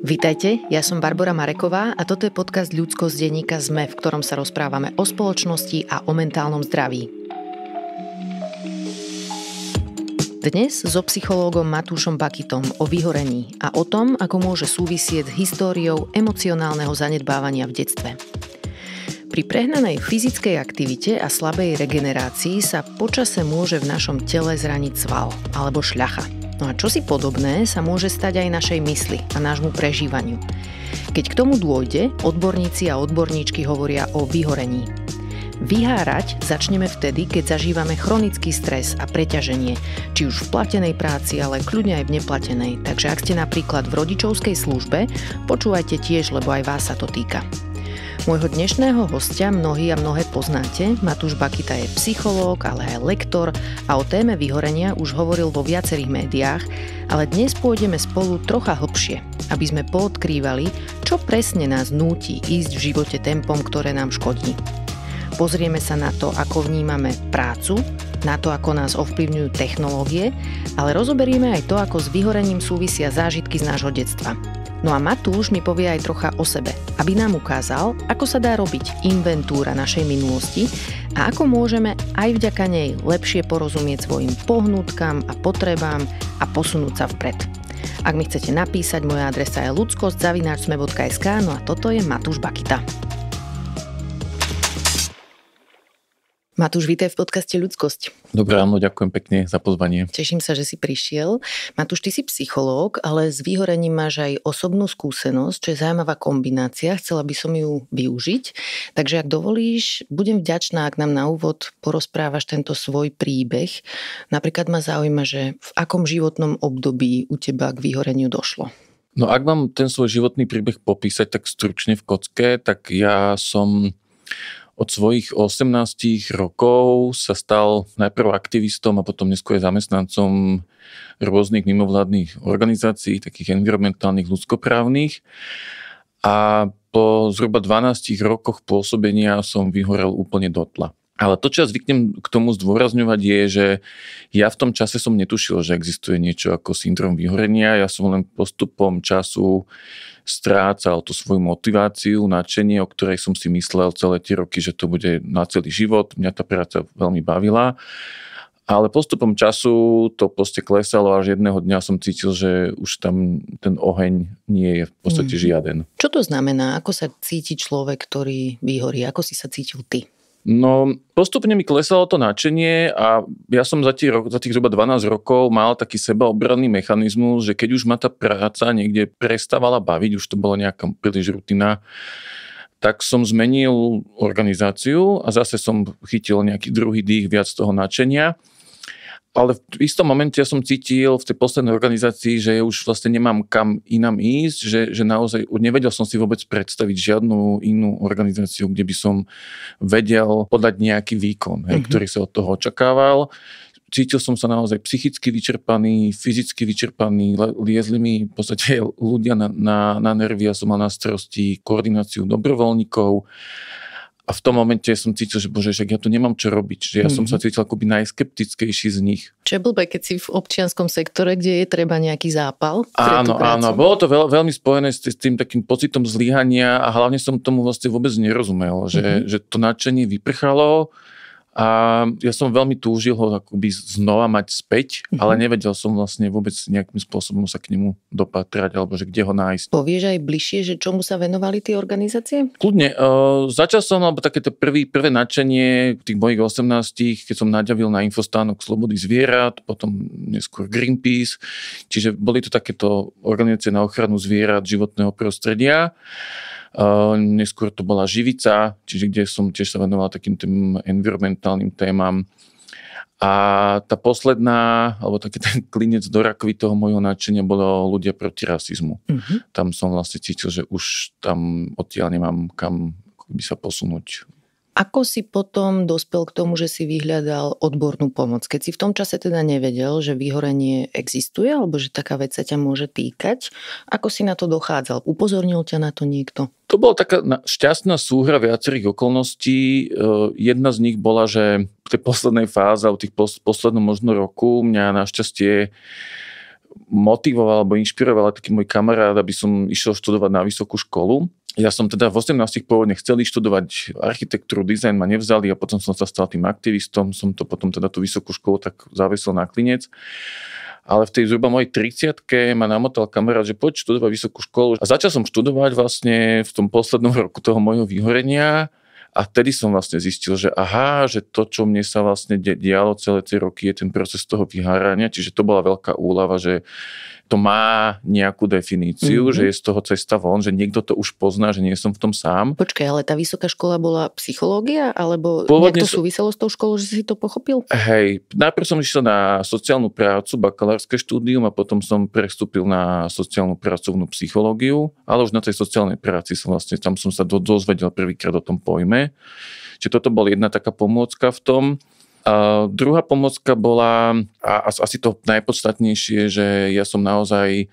Vítajte, ja som Barbara Mareková a toto je podcast Ľudsko z denníka ZME, v ktorom sa rozprávame o spoločnosti a o mentálnom zdraví. Dnes so psychológom Matúšom Bakitom o vyhorení a o tom, ako môže súvisieť s históriou emocionálneho zanedbávania v detstve. Pri prehnanej fyzickej aktivite a slabej regenerácii sa počase môže v našom tele zraniť sval alebo šľacha. No a čosi podobné sa môže stať aj našej mysli a nášmu prežívaniu. Keď k tomu dôjde, odborníci a odborníčky hovoria o vyhorení. Vyhárať začneme vtedy, keď zažívame chronický stres a preťaženie, či už v platenej práci, ale kľudne aj v neplatenej. Takže ak ste napríklad v rodičovskej službe, počúvajte tiež, lebo aj vás sa to týka. Môjho dnešného hostia mnohí a mnohé poznáte. Matúš Bakita je psychológ, ale aj lektor a o téme vyhorenia už hovoril vo viacerých médiách, ale dnes pôjdeme spolu trocha hlbšie, aby sme poodkrývali, čo presne nás núti ísť v živote tempom, ktoré nám škodí. Pozrieme sa na to, ako vnímame prácu, na to, ako nás ovplyvňujú technológie, ale rozoberieme aj to, ako s vyhorením súvisia zážitky z nášho detstva – No a Matúš mi povie aj trocha o sebe, aby nám ukázal, ako sa dá robiť inventúra našej minulosti a ako môžeme aj vďaka nej lepšie porozumieť svojim pohnutkám a potrebám a posunúť sa vpred. Ak mi chcete napísať, moja adresa je ludskostzavináčsme.sk, no a toto je Matúš Bakita. Matúš, vítaj v podcaste Ľudskosť. Dobré ráno, ďakujem pekne za pozvanie. Teším sa, že si prišiel. Matúš, ty si psychológ, ale s výhorením máš aj osobnú skúsenosť, čo je zaujímavá kombinácia. Chcela by som ju využiť. Takže ak dovolíš, budem vďačná, ak nám na úvod porozprávaš tento svoj príbeh. Napríklad ma zaujíma, že v akom životnom období u teba k výhoreniu došlo. No ak mám ten svoj životný príbeh popísať tak stručne v kocke, tak ja som od svojich 18 rokov sa stal najprv aktivistom a potom neskôr zamestnancom rôznych mimovládnych organizácií, takých environmentálnych, ľudskoprávnych. A po zhruba 12 rokoch pôsobenia som vyhorel úplne dotla. Ale to, čo ja zvyknem k tomu zdôrazňovať, je, že ja v tom čase som netušil, že existuje niečo ako syndrom vyhorenia. Ja som len postupom času strácal tú svoju motiváciu, nadšenie, o ktorej som si myslel celé tie roky, že to bude na celý život. Mňa tá práca veľmi bavila. Ale postupom času to proste klesalo až jedného dňa som cítil, že už tam ten oheň nie je v podstate hmm. žiaden. Čo to znamená? Ako sa cíti človek, ktorý vyhorí? Ako si sa cítil ty? No, postupne mi klesalo to nadšenie a ja som za tých, za tých zhruba 12 rokov mal taký sebaobranný mechanizmus, že keď už ma tá práca niekde prestávala baviť, už to bolo nejaká príliš rutina, tak som zmenil organizáciu a zase som chytil nejaký druhý dých viac toho nadšenia ale v istom momente ja som cítil v tej poslednej organizácii, že ja už vlastne nemám kam inam ísť, že, že naozaj nevedel som si vôbec predstaviť žiadnu inú organizáciu, kde by som vedel podať nejaký výkon, hej, mm-hmm. ktorý sa od toho očakával. Cítil som sa naozaj psychicky vyčerpaný, fyzicky vyčerpaný, liezli mi v podstate ľudia na, na, na nervy, ja som mal na starosti koordináciu dobrovoľníkov, a v tom momente som cítil, že bože, že ja tu nemám čo robiť. Že ja mm-hmm. som sa mhm. cítil akoby najskeptickejší z nich. Čo je blbé, keď si v občianskom sektore, kde je treba nejaký zápal? Áno, áno. Bolo to veľ, veľmi spojené s, s tým takým pocitom zlyhania a hlavne som tomu vlastne vôbec nerozumel. Že, mm-hmm. že to nadšenie vyprchalo a ja som veľmi túžil ho akoby znova mať späť, mm-hmm. ale nevedel som vlastne vôbec nejakým spôsobom sa k nemu dopatrať, alebo že kde ho nájsť. Povieš aj bližšie, že čomu sa venovali tie organizácie? Kľudne. Uh, začal som, alebo takéto prvý, prvé nadšenie tých mojich 18, keď som naďavil na infostánok Slobody zvierat, potom neskôr Greenpeace, čiže boli to takéto organizácie na ochranu zvierat, životného prostredia. Uh, neskôr to bola živica, čiže kde som tiež sa venoval takým tým environmentálnym témam. A tá posledná, alebo taký ten klinec do rakvy toho môjho nadšenia bolo ľudia proti rasizmu. Uh-huh. Tam som vlastne cítil, že už tam odtiaľ nemám kam by sa posunúť ako si potom dospel k tomu, že si vyhľadal odbornú pomoc? Keď si v tom čase teda nevedel, že vyhorenie existuje alebo že taká vec sa ťa môže týkať, ako si na to dochádzal? Upozornil ťa na to niekto? To bola taká šťastná súhra viacerých okolností. E, jedna z nich bola, že v tej poslednej fáze, v tých poslednom možno roku mňa našťastie motivoval alebo inšpiroval taký môj kamarát, aby som išiel študovať na vysokú školu. Ja som teda v 18 pôvodne chcel študovať architektúru, dizajn ma nevzali a potom som sa stal tým aktivistom, som to potom teda tú vysokú školu tak závesil na klinec. Ale v tej zhruba mojej 30 ma namotal kamarát, že poď študovať vysokú školu. A začal som študovať vlastne v tom poslednom roku toho môjho vyhorenia a vtedy som vlastne zistil, že aha, že to, čo mne sa vlastne dialo celé tie roky, je ten proces toho vyhárania, čiže to bola veľká úlava, že to má nejakú definíciu, mm-hmm. že je z toho cesta von, že niekto to už pozná, že nie som v tom sám. Počkaj, ale tá vysoká škola bola psychológia, alebo Pôvodne nejak to súviselo s tou školou, že si to pochopil? Hej, najprv som išiel na sociálnu prácu, bakalárske štúdium a potom som prestúpil na sociálnu pracovnú psychológiu, ale už na tej sociálnej práci som vlastne, tam som sa dozvedel prvýkrát o tom pojme. Čiže toto bol jedna taká pomôcka v tom. Uh, druhá pomocka bola, a, a asi to najpodstatnejšie, že ja som naozaj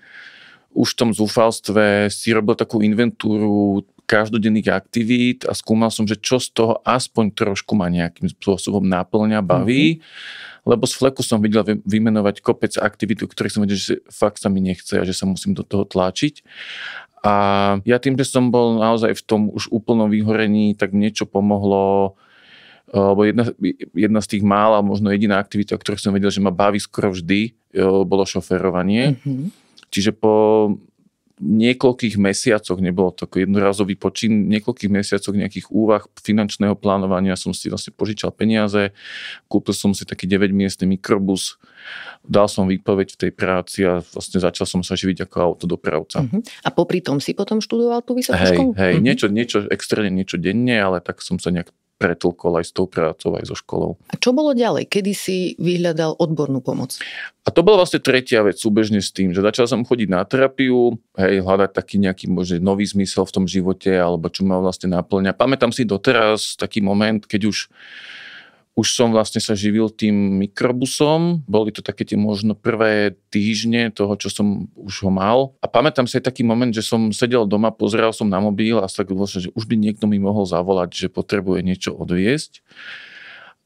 už v tom zúfalstve si robil takú inventúru každodenných aktivít a skúmal som, že čo z toho aspoň trošku ma nejakým spôsobom náplňa, baví. Mm-hmm. Lebo z fleku som videl vymenovať kopec aktivít, ktoré som vedel, že fakt sa mi nechce a že sa musím do toho tlačiť. A ja tým, že som bol naozaj v tom už úplnom vyhorení, tak niečo pomohlo lebo jedna, jedna z tých mála, možno jediná aktivita, o ktorých som vedel, že ma baví skoro vždy, e, bolo šoferovanie. Mm-hmm. Čiže po niekoľkých mesiacoch, nebolo to ako jednorazový počin, niekoľkých mesiacoch nejakých úvah finančného plánovania som si vlastne požičal peniaze, kúpil som si taký 9-miestný mikrobus, dal som výpoveď v tej práci a vlastne začal som sa živiť ako autodopravca. Uh-huh. A popri tom si potom študoval tú vysokú hej, Hej, uh-huh. niečo, niečo extrémne, niečo denne, ale tak som sa nejak pretlkol aj s tou prácou, aj so školou. A čo bolo ďalej? Kedy si vyhľadal odbornú pomoc? A to bola vlastne tretia vec súbežne s tým, že začal som chodiť na terapiu, hej, hľadať taký nejaký možno nový zmysel v tom živote, alebo čo ma vlastne naplňa. Pamätám si doteraz taký moment, keď už už som vlastne sa živil tým mikrobusom, boli to také tie možno prvé týždne toho, čo som už ho mal. A pamätám si aj taký moment, že som sedel doma, pozeral som na mobil a tak tak že už by niekto mi mohol zavolať, že potrebuje niečo odviesť.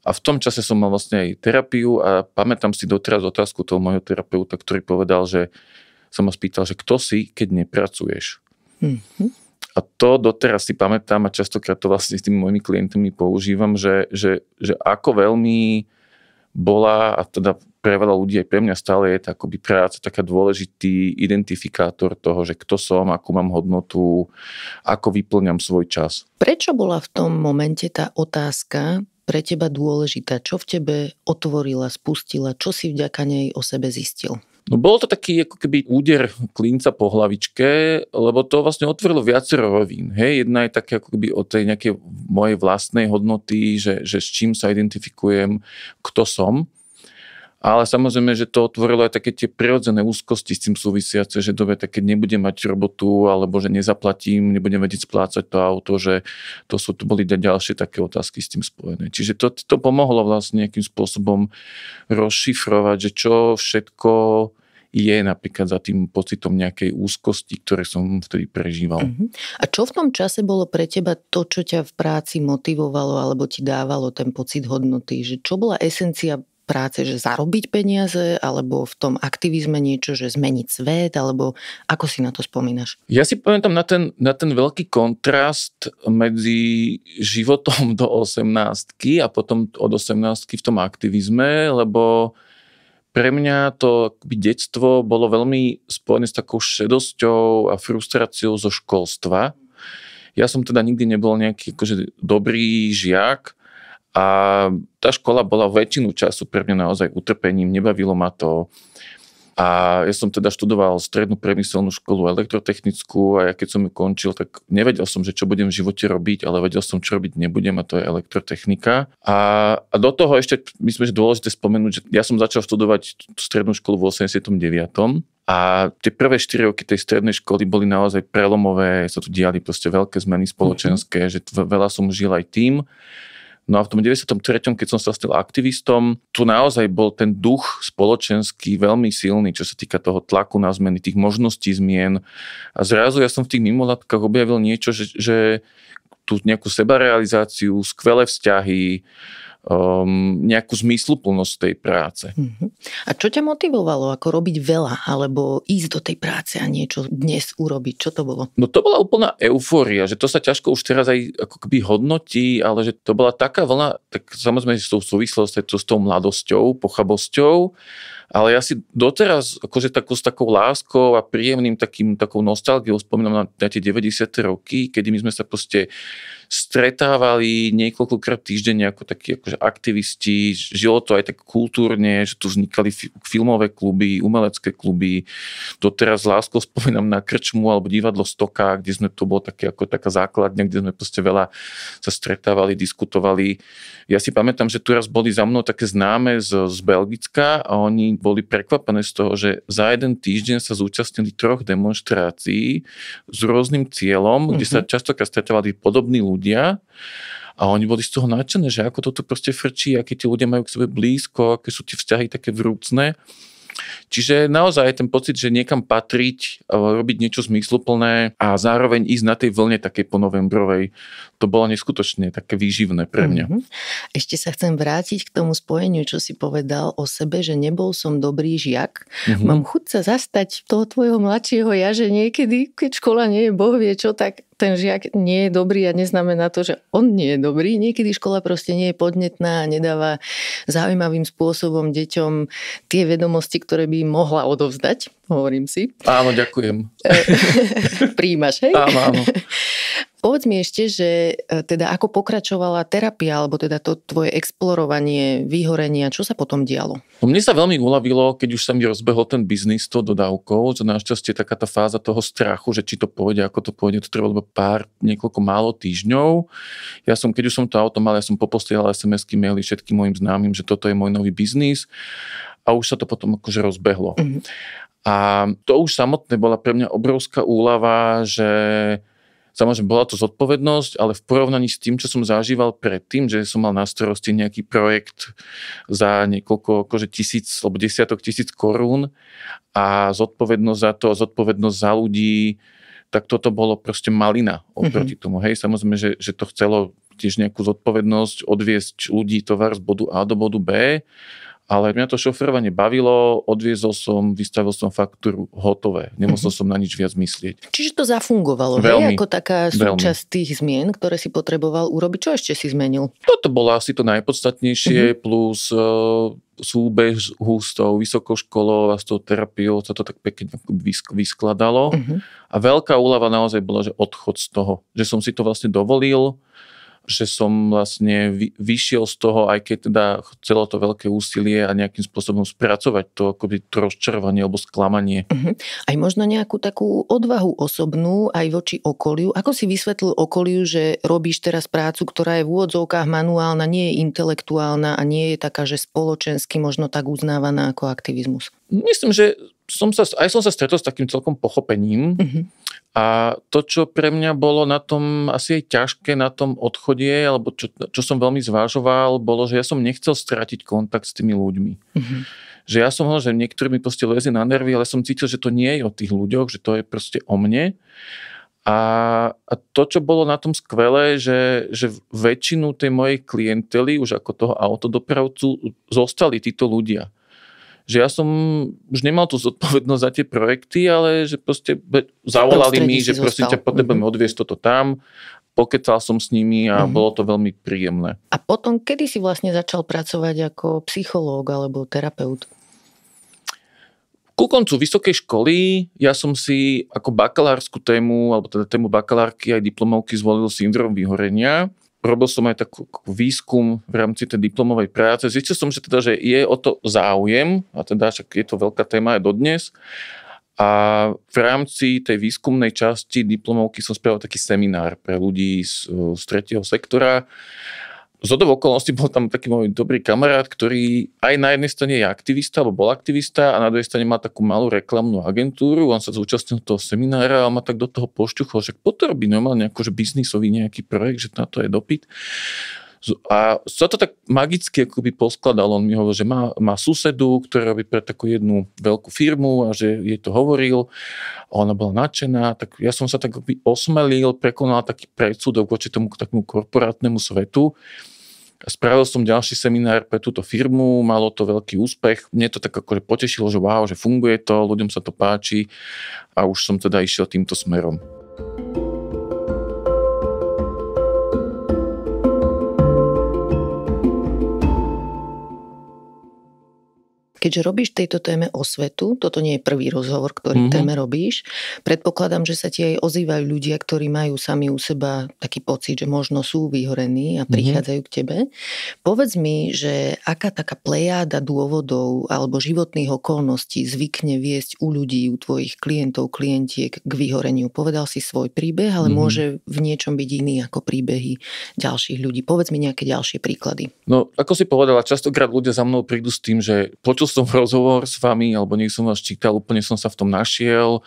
A v tom čase som mal vlastne aj terapiu a pamätám si doteraz otázku toho môjho terapeuta, ktorý povedal, že sa ma spýtal, že kto si, keď nepracuješ. Mm-hmm. A to doteraz si pamätám a častokrát to vlastne s tými mojimi klientmi používam, že, že, že ako veľmi bola, a teda pre veľa ľudí aj pre mňa stále je tá akoby práca taká dôležitý identifikátor toho, že kto som, akú mám hodnotu, ako vyplňam svoj čas. Prečo bola v tom momente tá otázka pre teba dôležitá? Čo v tebe otvorila, spustila? Čo si vďaka nej o sebe zistil? No bol to taký ako keby úder klinca po hlavičke, lebo to vlastne otvorilo viacero rovín. Hej, jedna je také ako keby o tej nejakej mojej vlastnej hodnoty, že, že s čím sa identifikujem, kto som ale samozrejme, že to otvorilo aj také tie prirodzené úzkosti s tým súvisiace, že dobre, tak keď nebudem mať robotu, alebo že nezaplatím, nebudem vedieť splácať to auto, že to sú, to boli ďalšie také otázky s tým spojené. Čiže to, to pomohlo vlastne nejakým spôsobom rozšifrovať, že čo všetko je napríklad za tým pocitom nejakej úzkosti, ktoré som vtedy prežíval. Uh-huh. A čo v tom čase bolo pre teba to, čo ťa v práci motivovalo alebo ti dávalo ten pocit hodnoty? Že čo bola esencia práce, že zarobiť peniaze, alebo v tom aktivizme niečo, že zmeniť svet, alebo ako si na to spomínaš? Ja si pamätám na ten, na ten veľký kontrast medzi životom do 18 a potom od 18 v tom aktivizme, lebo pre mňa to akby detstvo bolo veľmi spojené s takou šedosťou a frustráciou zo školstva. Ja som teda nikdy nebol nejaký akože, dobrý žiak, a tá škola bola väčšinu času pre mňa naozaj utrpením, nebavilo ma to. A ja som teda študoval strednú priemyselnú školu elektrotechnickú a ja keď som ju končil, tak nevedel som, že čo budem v živote robiť, ale vedel som, čo robiť nebudem a to je elektrotechnika. A, a do toho ešte myslím, že dôležité spomenúť, že ja som začal študovať strednú školu v 89. A tie prvé 4 roky tej strednej školy boli naozaj prelomové, sa tu diali proste veľké zmeny mhm. spoločenské, mm-hmm. že veľa som žil aj tým. No a v tom 93., keď som sa stal aktivistom, tu naozaj bol ten duch spoločenský veľmi silný, čo sa týka toho tlaku na zmeny, tých možností zmien. A zrazu ja som v tých mimoľadkách objavil niečo, že, že tú nejakú sebarealizáciu, skvelé vzťahy, um, nejakú zmysluplnosť tej práce. Uh-huh. A čo ťa motivovalo ako robiť veľa, alebo ísť do tej práce a niečo dnes urobiť? Čo to bolo? No to bola úplná eufória, že to sa ťažko už teraz aj ako keby hodnotí, ale že to bola taká vlna, tak samozrejme s tou súvislosť, to s tou mladosťou, pochabosťou, ale ja si doteraz akože takú, s takou láskou a príjemným takým, takou nostalgiou spomínam na, na tie 90. roky, kedy my sme sa proste stretávali niekoľkokrát týždenne ako takí akože aktivisti. Žilo to aj tak kultúrne, že tu vznikali filmové kluby, umelecké kluby. Doteraz s lásko spomínam na Krčmu alebo divadlo Stoka, kde sme, to bolo také, ako taká základňa, kde sme proste veľa sa stretávali, diskutovali. Ja si pamätám, že tu raz boli za mnou také známe z, z Belgicka a oni boli prekvapené z toho, že za jeden týždeň sa zúčastnili troch demonstrácií s rôznym cieľom, mm-hmm. kde sa mhm. častokrát stretávali podobní ľudia ľudia a oni boli z toho nadšené, že ako toto proste frčí, aké tí ľudia majú k sebe blízko, aké sú tie vzťahy také vrúcne. Čiže naozaj ten pocit, že niekam patriť, robiť niečo zmysluplné a zároveň ísť na tej vlne takej ponovembrovej to bolo neskutočne také výživné pre mňa. Mm-hmm. Ešte sa chcem vrátiť k tomu spojeniu, čo si povedal o sebe, že nebol som dobrý žiak. Mm-hmm. Mám chuť sa zastať toho tvojho mladšieho ja, že niekedy, keď škola nie je boh vie čo, tak ten žiak nie je dobrý a neznamená to, že on nie je dobrý. Niekedy škola proste nie je podnetná a nedáva zaujímavým spôsobom deťom tie vedomosti, ktoré by mohla odovzdať hovorím si. Áno, ďakujem. E, Príjimaš, hej? Áno, áno. Povedz mi ešte, že e, teda ako pokračovala terapia, alebo teda to tvoje explorovanie, vyhorenia, čo sa potom dialo? No, mne sa veľmi uľavilo, keď už sa mi rozbehol ten biznis to dodávkou, že našťastie taká tá fáza toho strachu, že či to pôjde, ako to pôjde, to trvalo pár, niekoľko málo týždňov. Ja som, keď už som to auto mal, ja som poposielal SMS-ky, maily všetkým mojim známym, že toto je môj nový biznis a už sa to potom akože rozbehlo. Mm-hmm. A to už samotné bola pre mňa obrovská úlava, že Samozrejme, bola to zodpovednosť, ale v porovnaní s tým, čo som zažíval predtým, že som mal na starosti nejaký projekt za niekoľko akože tisíc alebo desiatok tisíc korún a zodpovednosť za to, zodpovednosť za ľudí, tak toto bolo proste malina oproti mm-hmm. tomu. Hej, samozrejme, že, že to chcelo tiež nejakú zodpovednosť odviesť ľudí tovar z bodu A do bodu B ale mňa to šoferovanie bavilo, odviezol som, vystavil som faktúru, hotové. Nemusel mm-hmm. som na nič viac myslieť. Čiže to zafungovalo, veľmi, ako taká súčasť veľmi. tých zmien, ktoré si potreboval urobiť. Čo ešte si zmenil? Toto bolo asi to najpodstatnejšie, mm-hmm. plus uh, e, súbež s tou vysokou školou a s tou terapiou sa to tak pekne vyskladalo. Mm-hmm. A veľká úlava naozaj bola, že odchod z toho. Že som si to vlastne dovolil, že som vlastne vyšiel z toho, aj keď teda chcelo to veľké úsilie a nejakým spôsobom spracovať to akoby to rozčarovanie alebo sklamanie. Uh-huh. Aj možno nejakú takú odvahu osobnú aj voči okoliu. Ako si vysvetlil okoliu, že robíš teraz prácu, ktorá je v úvodzovkách manuálna, nie je intelektuálna a nie je taká, že spoločensky možno tak uznávaná ako aktivizmus? Myslím, že som sa, aj som sa stretol s takým celkom pochopením mm-hmm. a to, čo pre mňa bolo na tom asi aj ťažké na tom odchode, alebo čo, čo som veľmi zvážoval, bolo, že ja som nechcel stratiť kontakt s tými ľuďmi. Mm-hmm. Že ja som hovoril, že niektorí mi proste lezli na nervy, ale som cítil, že to nie je o tých ľuďoch, že to je proste o mne. A, a to, čo bolo na tom skvelé, že, že väčšinu tej mojej klientely, už ako toho autodopravcu, zostali títo ľudia že ja som už nemal tú zodpovednosť za tie projekty, ale že proste zavolali mi, že proste ťa potrebujeme mm-hmm. odviesť toto tam. Pokecal som s nimi a mm-hmm. bolo to veľmi príjemné. A potom, kedy si vlastne začal pracovať ako psychológ alebo terapeut? Ku koncu vysokej školy ja som si ako bakalárskú tému, alebo teda tému bakalárky aj diplomovky zvolil syndrom vyhorenia robil som aj taký výskum v rámci tej diplomovej práce. Zistil som, že teda, že je o to záujem, a teda však je to veľká téma aj dodnes. A v rámci tej výskumnej časti diplomovky som spravil taký seminár pre ľudí z, z tretieho sektora zhodov okolností bol tam taký môj dobrý kamarát, ktorý aj na jednej strane je aktivista, alebo bol aktivista a na druhej strane má takú malú reklamnú agentúru, on sa zúčastnil toho seminára a ma tak do toho pošťuchol, že to robí normálne akože biznisový nejaký projekt, že na to je dopyt. A sa to tak magicky akoby poskladalo. On mi hovoril, že má, má susedu, ktorá robí pre takú jednu veľkú firmu a že jej to hovoril. A ona bola nadšená. Tak ja som sa tak akoby osmelil, prekonal taký predsudok voči tomu takému korporátnemu svetu. Spravil som ďalší seminár pre túto firmu, malo to veľký úspech. Mne to tak akože potešilo, že wow, že funguje to, ľuďom sa to páči a už som teda išiel týmto smerom. keďže robíš tejto téme osvetu, toto nie je prvý rozhovor, ktorý mm-hmm. téme robíš, predpokladám, že sa ti aj ozývajú ľudia, ktorí majú sami u seba taký pocit, že možno sú vyhorení a mhm. prichádzajú mm-hmm. k tebe. Povedz mi, že aká taká plejáda dôvodov alebo životných okolností zvykne viesť u ľudí, u tvojich klientov, klientiek k vyhoreniu. Povedal si svoj príbeh, ale mm-hmm. môže v niečom byť iný ako príbehy ďalších ľudí. Povedz mi nejaké ďalšie príklady. No, ako si povedala, častokrát ľudia za mnou prídu s tým, že počul som rozhovor s vami, alebo nie som vás čítal, úplne som sa v tom našiel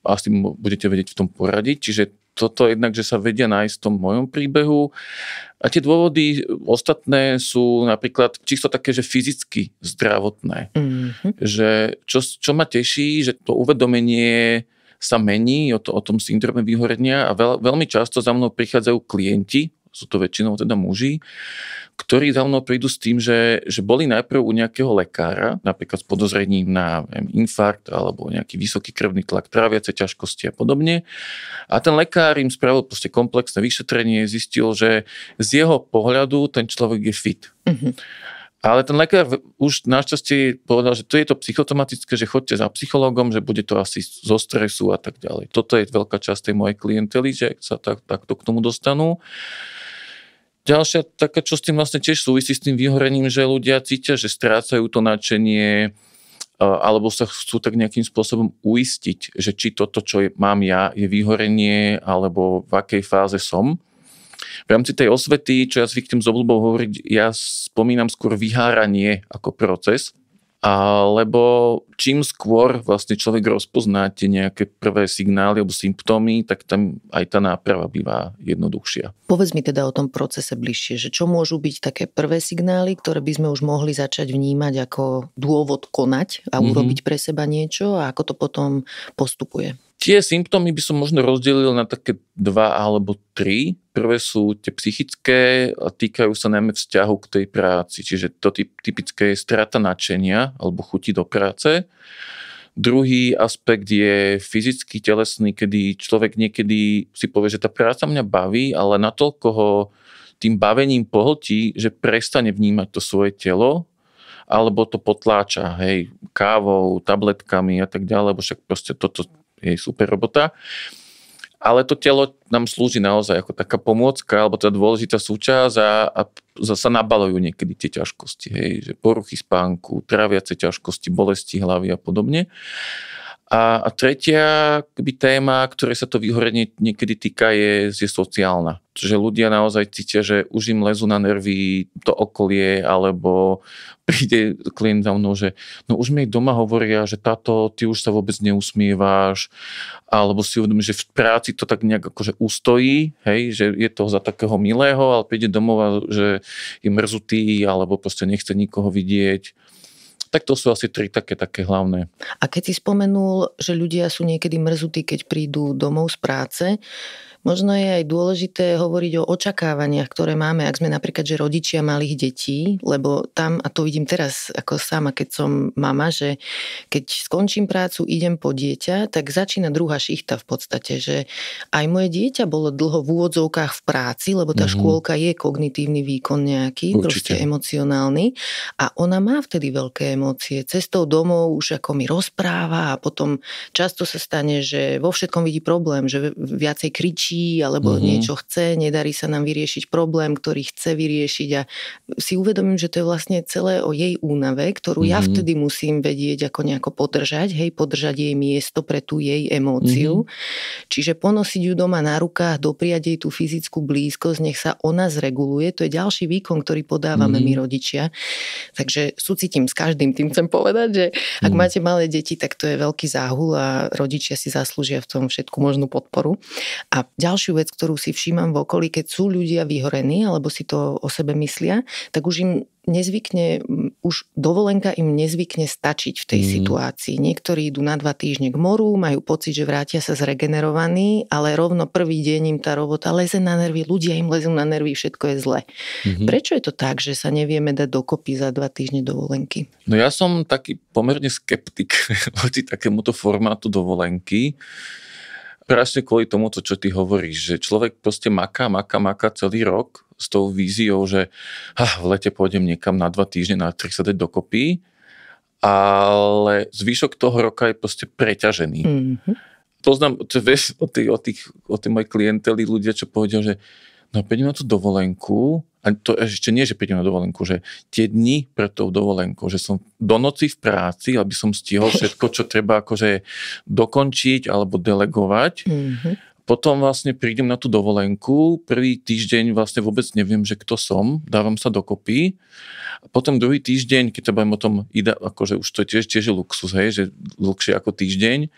a s tým budete vedieť v tom poradiť. Čiže toto jednak, že sa vedia nájsť v tom mojom príbehu. A tie dôvody ostatné sú napríklad čisto také, že fyzicky zdravotné. Mm-hmm. Že čo, čo ma teší, že to uvedomenie sa mení o, to, o tom syndrome vyhorenia a veľ, veľmi často za mnou prichádzajú klienti, sú to väčšinou teda muži, ktorí za mnou prídu s tým, že, že boli najprv u nejakého lekára, napríklad s podozrením na neviem, infarkt alebo nejaký vysoký krvný tlak, tráviace ťažkosti a podobne. A ten lekár im spravil proste komplexné vyšetrenie, zistil, že z jeho pohľadu ten človek je fit. Mm-hmm. Ale ten lekár už našťastie povedal, že to je to psychotomatické, že chodte za psychologom, že bude to asi zo stresu a tak ďalej. Toto je veľká časť tej mojej klientely, že sa tak, takto k tomu dostanú. Ďalšia taká, čo s tým vlastne tiež súvisí s tým vyhorením, že ľudia cítia, že strácajú to nadšenie, alebo sa chcú tak nejakým spôsobom uistiť, že či toto, čo je, mám ja, je vyhorenie, alebo v akej fáze som. V rámci tej osvety, čo ja zvyknem s obľubou hovoriť, ja spomínam skôr vyháranie ako proces, alebo čím skôr vlastne človek rozpozná tie nejaké prvé signály alebo symptómy, tak tam aj tá náprava býva jednoduchšia. Povedz mi teda o tom procese bližšie, že čo môžu byť také prvé signály, ktoré by sme už mohli začať vnímať ako dôvod konať a mhm. urobiť mm-hmm. pre seba niečo a ako to potom postupuje? Tie symptómy by som možno rozdelil na také dva alebo tri. Prvé sú tie psychické a týkajú sa najmä vzťahu k tej práci. Čiže to typické je strata nadšenia alebo chuti do práce. Druhý aspekt je fyzický, telesný, kedy človek niekedy si povie, že tá práca mňa baví, ale natoľko ho tým bavením pohltí, že prestane vnímať to svoje telo, alebo to potláča, hej, kávou, tabletkami a tak ďalej, lebo však proste toto jej super robota. Ale to telo nám slúži naozaj ako taká pomôcka, alebo tá teda dôležitá súčasť a, a sa nabalujú niekedy tie ťažkosti, hej, že poruchy spánku, tráviace ťažkosti, bolesti hlavy a podobne. A, a tretia keby, téma, ktoré sa to vyhorenie niekedy týka, je, je sociálna. Čiže ľudia naozaj cítia, že už im lezu na nervy to okolie, alebo príde klient za mnou, že no už mi doma hovoria, že táto, ty už sa vôbec neusmieváš, alebo si uvedomí, že v práci to tak nejak akože ustojí, hej, že je to za takého milého, ale príde domov, že je mrzutý, alebo proste nechce nikoho vidieť tak to sú asi tri také, také hlavné. A keď si spomenul, že ľudia sú niekedy mrzutí, keď prídu domov z práce, Možno je aj dôležité hovoriť o očakávaniach, ktoré máme, ak sme napríklad, že rodičia malých detí, lebo tam, a to vidím teraz ako sama, keď som mama, že keď skončím prácu, idem po dieťa, tak začína druhá šichta v podstate, že aj moje dieťa bolo dlho v úvodzovkách v práci, lebo tá mm-hmm. škôlka je kognitívny výkon nejaký, Určite. proste emocionálny a ona má vtedy veľké emócie. Cestou domov už ako mi rozpráva a potom často sa stane, že vo všetkom vidí problém, že viacej kričí, kričí alebo mm-hmm. niečo chce, nedarí sa nám vyriešiť problém, ktorý chce vyriešiť a si uvedomím, že to je vlastne celé o jej únave, ktorú mm-hmm. ja mhm. vtedy musím vedieť ako nejako podržať, hej, podržať jej miesto pre tú jej emóciu. Mm-hmm. Čiže ponosiť ju doma na rukách, dopriať jej tú fyzickú blízkosť, nech sa ona zreguluje, to je ďalší výkon, ktorý podávame mm-hmm. my mhm. rodičia. Takže súcitím s každým, tým chcem povedať, že ak mm-hmm. máte malé deti, tak to je veľký záhul a rodičia si zaslúžia v tom všetku možnú podporu. A ďalšiu vec, ktorú si všímam v okolí, keď sú ľudia vyhorení alebo si to o sebe myslia, tak už im nezvykne, mm, už dovolenka im nezvykne stačiť v tej mm. situácii. Niektorí idú na dva týždne k moru, majú pocit, že vrátia sa zregenerovaní, ale rovno prvý deň im tá robota leze na nervy, ľudia im lezú na nervy, všetko je zle. Mm-hmm. Prečo je to tak, že sa nevieme dať dokopy za dva týždne dovolenky? No ja som taký pomerne skeptik voči takémuto formátu dovolenky. Uh, Presne kvôli tomu, čo ty hovoríš, že človek proste maká, maká, maká celý rok s tou víziou, že ah, v lete pôjdem niekam na dva týždne, na tri sa dať dokopy, ale zvyšok toho roka je proste preťažený. Mm-hmm. Poznám, čo vieš, o, tých, o, tých, o tej mojej klienteli ľudia, čo povedia, že No 5 minút dovolenku, a to ešte nie, že 5 minút dovolenku, že tie dni pred tou dovolenkou, že som do noci v práci, aby som stihol všetko, čo treba akože dokončiť alebo delegovať. Mm-hmm potom vlastne prídem na tú dovolenku, prvý týždeň vlastne vôbec neviem, že kto som, dávam sa dokopy. A potom druhý týždeň, keď sa bavím o tom, ide, akože už to je tiež, tiež je luxus, hej, že dlhšie ako týždeň.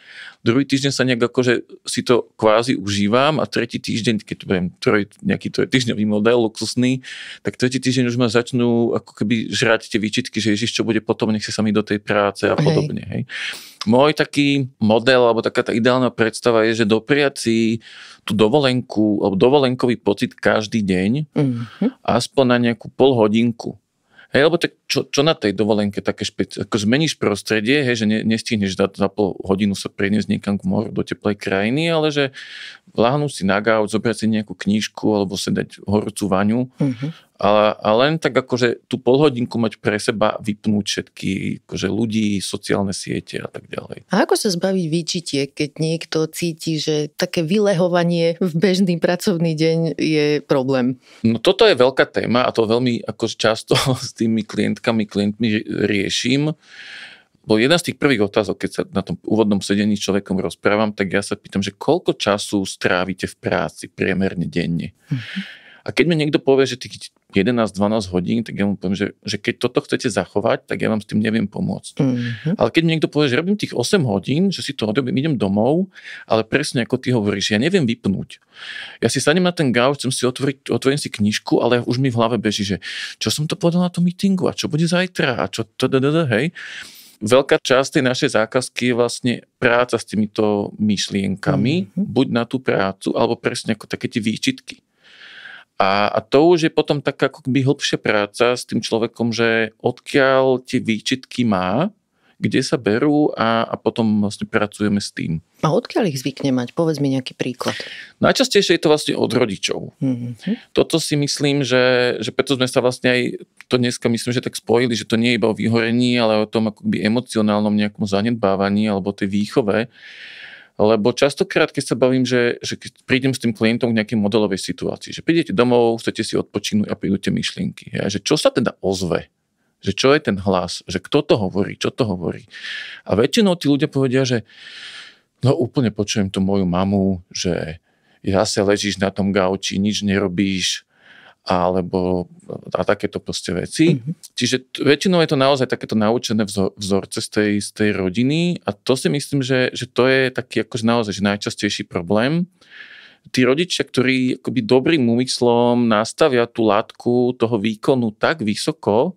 Druhý týždeň sa nejak akože si to kvázi užívam a tretí týždeň, keď budem troj, nejaký troj týždňový model luxusný, tak tretí týždeň už ma začnú ako keby žrať tie výčitky, že Ježiš, čo bude potom, nech sa mi do tej práce a podobne. Hej. hej. Môj taký model alebo taká tá ideálna predstava je, že dopriať si tú dovolenku alebo dovolenkový pocit každý deň mm-hmm. aspoň na nejakú pol hodinku. Hej, lebo tak čo, čo na tej dovolenke také špeci... Ako zmeníš prostredie, hej, že ne, nestihneš za, za pol hodinu sa preniesť niekam k moru do teplej krajiny, ale že vláhnu si na gauč, zobrať si nejakú knížku alebo sedať horúcu vaňu mm-hmm. A, a len tak akože tú polhodinku mať pre seba, vypnúť všetky akože ľudí, sociálne siete a tak ďalej. A ako sa zbaviť výčitie, keď niekto cíti, že také vylehovanie v bežný pracovný deň je problém? No toto je veľká téma a to veľmi akože často s tými klientkami, klientmi riešim Bo jedna z tých prvých otázok, keď sa na tom úvodnom sedení s človekom rozprávam, tak ja sa pýtam, že koľko času strávite v práci priemerne denne. Mm-hmm. A keď mi niekto povie, že tých 11-12 hodín, tak ja mu poviem, že, že keď toto chcete zachovať, tak ja vám s tým neviem pomôcť. Mm-hmm. Ale keď mi niekto povie, že robím tých 8 hodín, že si to odrobím, idem domov, ale presne ako ty hovoríš, ja neviem vypnúť. Ja si sadnem na ten gauč, chcem si otvoriť, otvorím si knižku, ale už mi v hlave beží, že čo som to povedal na tom meetingu a čo bude zajtra a čo to, hej veľká časť tej našej zákazky je vlastne práca s týmito myšlienkami, mm-hmm. buď na tú prácu, alebo presne ako také tie výčitky. A, a to už je potom taká ako by hĺbšia práca s tým človekom, že odkiaľ tie výčitky má, kde sa berú a, a potom vlastne pracujeme s tým. A odkiaľ ich zvykne mať? Povedz mi nejaký príklad. Najčastejšie je to vlastne od rodičov. Mm-hmm. Toto si myslím, že, že preto sme sa vlastne aj to dneska myslím, že tak spojili, že to nie je iba o vyhorení, ale o tom akoby emocionálnom nejakom zanedbávaní alebo tej výchove. Lebo častokrát, keď sa bavím, že, že keď prídem s tým klientom k nejakej modelovej situácii, že prídete domov, chcete si odpočinúť a prídu tie myšlienky. Ja, že čo sa teda ozve? Že čo je ten hlas? Že kto to hovorí? Čo to hovorí? A väčšinou tí ľudia povedia, že no úplne počujem tú moju mamu, že ja sa ležíš na tom gauči, nič nerobíš, alebo e, a takéto proste veci. Mm-hmm. Čiže t- väčšinou je to naozaj takéto naučené vzor- vzorce z tej, z tej rodiny a to si myslím, že, že to je taký akože naozaj že najčastejší problém. Tí rodičia, ktorí akoby dobrým úmyslom nastavia tú látku toho výkonu tak vysoko,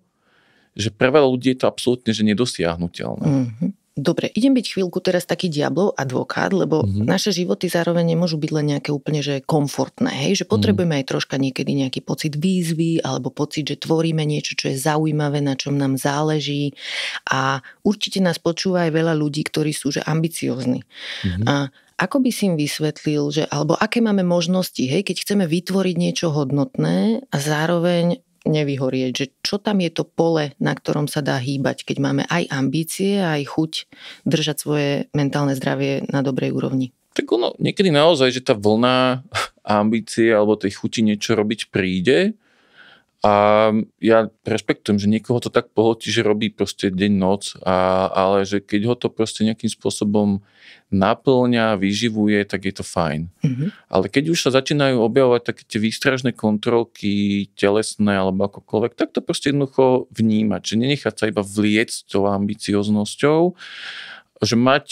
že pre veľa ľudí je to absolútne že nedosiahnutelné. Mm-hmm dobre, idem byť chvíľku teraz taký diablov advokát, lebo mm-hmm. naše životy zároveň nemôžu byť len nejaké úplne že komfortné, hej? že mhm. potrebujeme mm-hmm. aj troška niekedy nejaký pocit výzvy alebo pocit, že tvoríme niečo, čo je zaujímavé, na čom nám záleží a určite nás počúva aj veľa ľudí, ktorí sú že ambiciózni. Mm-hmm. A ako by si im vysvetlil, že, alebo aké máme možnosti, hej, keď chceme vytvoriť niečo hodnotné a zároveň nevyhorieť, že čo tam je to pole, na ktorom sa dá hýbať, keď máme aj ambície, aj chuť držať svoje mentálne zdravie na dobrej úrovni. Tak ono, niekedy naozaj, že tá vlna ambície alebo tej chuti niečo robiť príde a ja rešpektujem, že niekoho to tak pohltí, že robí proste deň, noc, a, ale že keď ho to proste nejakým spôsobom naplňa, vyživuje, tak je to fajn. Mm-hmm. Ale keď už sa začínajú objavovať také tie výstražné kontrolky, telesné alebo akokoľvek, tak to proste jednoducho vnímať, že nenechať sa iba vliec tou ambicioznosťou, že mať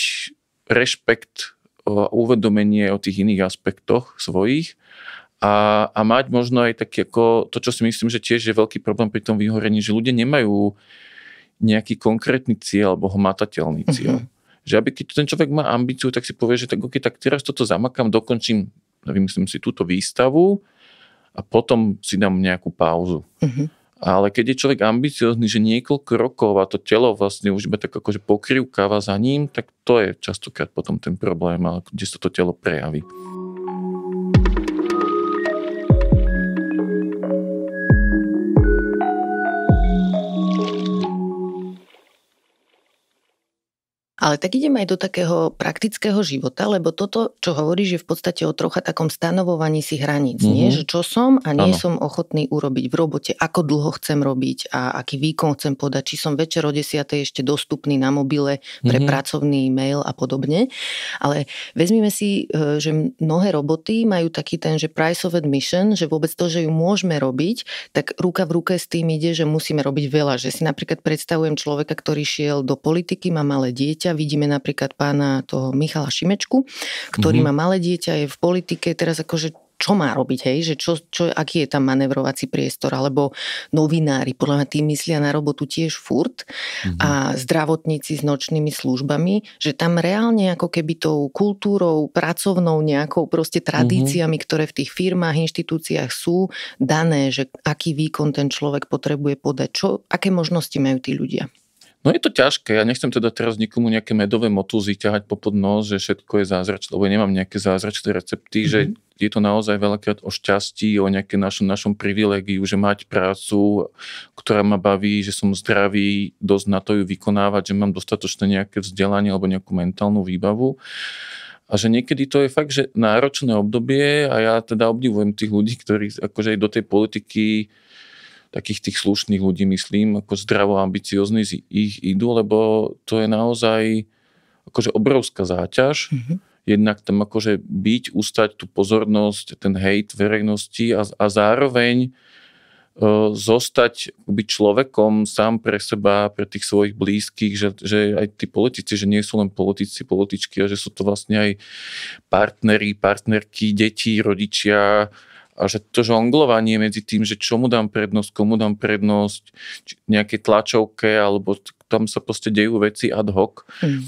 rešpekt, uvedomenie o tých iných aspektoch svojich a, a mať možno aj také ako to, čo si myslím, že tiež je veľký problém pri tom vyhorení, že ľudia nemajú nejaký konkrétny cieľ alebo hmatateľný mhm. cieľ. Mm-hmm. Že aby keď ten človek má ambíciu, tak si povie, že tak okay, tak teraz toto zamakám, dokončím, vymyslím si túto výstavu a potom si dám nejakú pauzu. Mm-hmm. Ale keď je človek ambiciozný, že niekoľko rokov a to telo vlastne už iba tak akože pokrivkáva za ním, tak to je častokrát potom ten problém, kde sa to telo prejaví. Ale tak ideme aj do takého praktického života, lebo toto, čo hovoríš, je v podstate o trocha takom stanovovaní si hraníc. Mm-hmm. Nie, mhm. že čo som a nie ano. som ochotný urobiť v robote, ako dlho chcem robiť a aký výkon chcem podať, či som večer o 10. ešte dostupný na mobile pre mm-hmm. pracovný mail a podobne. Ale vezmime si, e, že mnohé roboty majú taký ten, že price of admission, že vôbec to, že ju môžeme robiť, tak ruka v ruke s tým ide, že musíme robiť veľa. Že si napríklad predstavujem človeka, ktorý šiel do politiky, má malé dieťa, dieťa. Vidíme napríklad pána toho Michala Šimečku, ktorý mm-hmm. má malé dieťa, je v politike, teraz akože čo má robiť, hej, že čo, čo, aký je tam manevrovací priestor, alebo novinári, podľa mňa tí myslia na robotu tiež furt mm-hmm. a mhm. zdravotníci s nočnými službami, že tam reálne ako keby tou kultúrou, pracovnou nejakou proste mhm. tradíciami, mm-hmm. ktoré v tých firmách, inštitúciách sú dané, že aký výkon ten človek potrebuje podať, čo, aké možnosti majú tí ľudia. No je to ťažké, ja nechcem teda teraz nikomu nejaké medové motúzy ťahať popod nos, že všetko je zázračné, lebo ja nemám nejaké zázračné recepty, mm-hmm. že mhm. je to naozaj veľakrát o šťastí, o nejaké našom, našom privilegiu, že mať prácu, ktorá ma baví, že som zdravý, dosť na to ju vykonávať, že mám dostatočné nejaké vzdelanie alebo nejakú mentálnu výbavu. A že niekedy to je fakt, že náročné obdobie a ja teda obdivujem tých ľudí, ktorí akože aj do tej politiky takých tých slušných ľudí, myslím, ako zdravo ambiciozní z ich idú, lebo to je naozaj akože obrovská záťaž. Mm-hmm. Jednak tam akože byť, ustať tú pozornosť, ten hejt verejnosti a, a zároveň e, zostať byť človekom sám pre seba, pre tých svojich blízkych, že, že aj tí politici, že nie sú len politici, političky, a že sú to vlastne aj partneri, partnerky, deti, rodičia, a že to žonglovanie medzi tým, že čomu dám prednosť, komu dám prednosť, nejaké tlačovke, alebo tam sa proste dejú veci ad hoc, mm.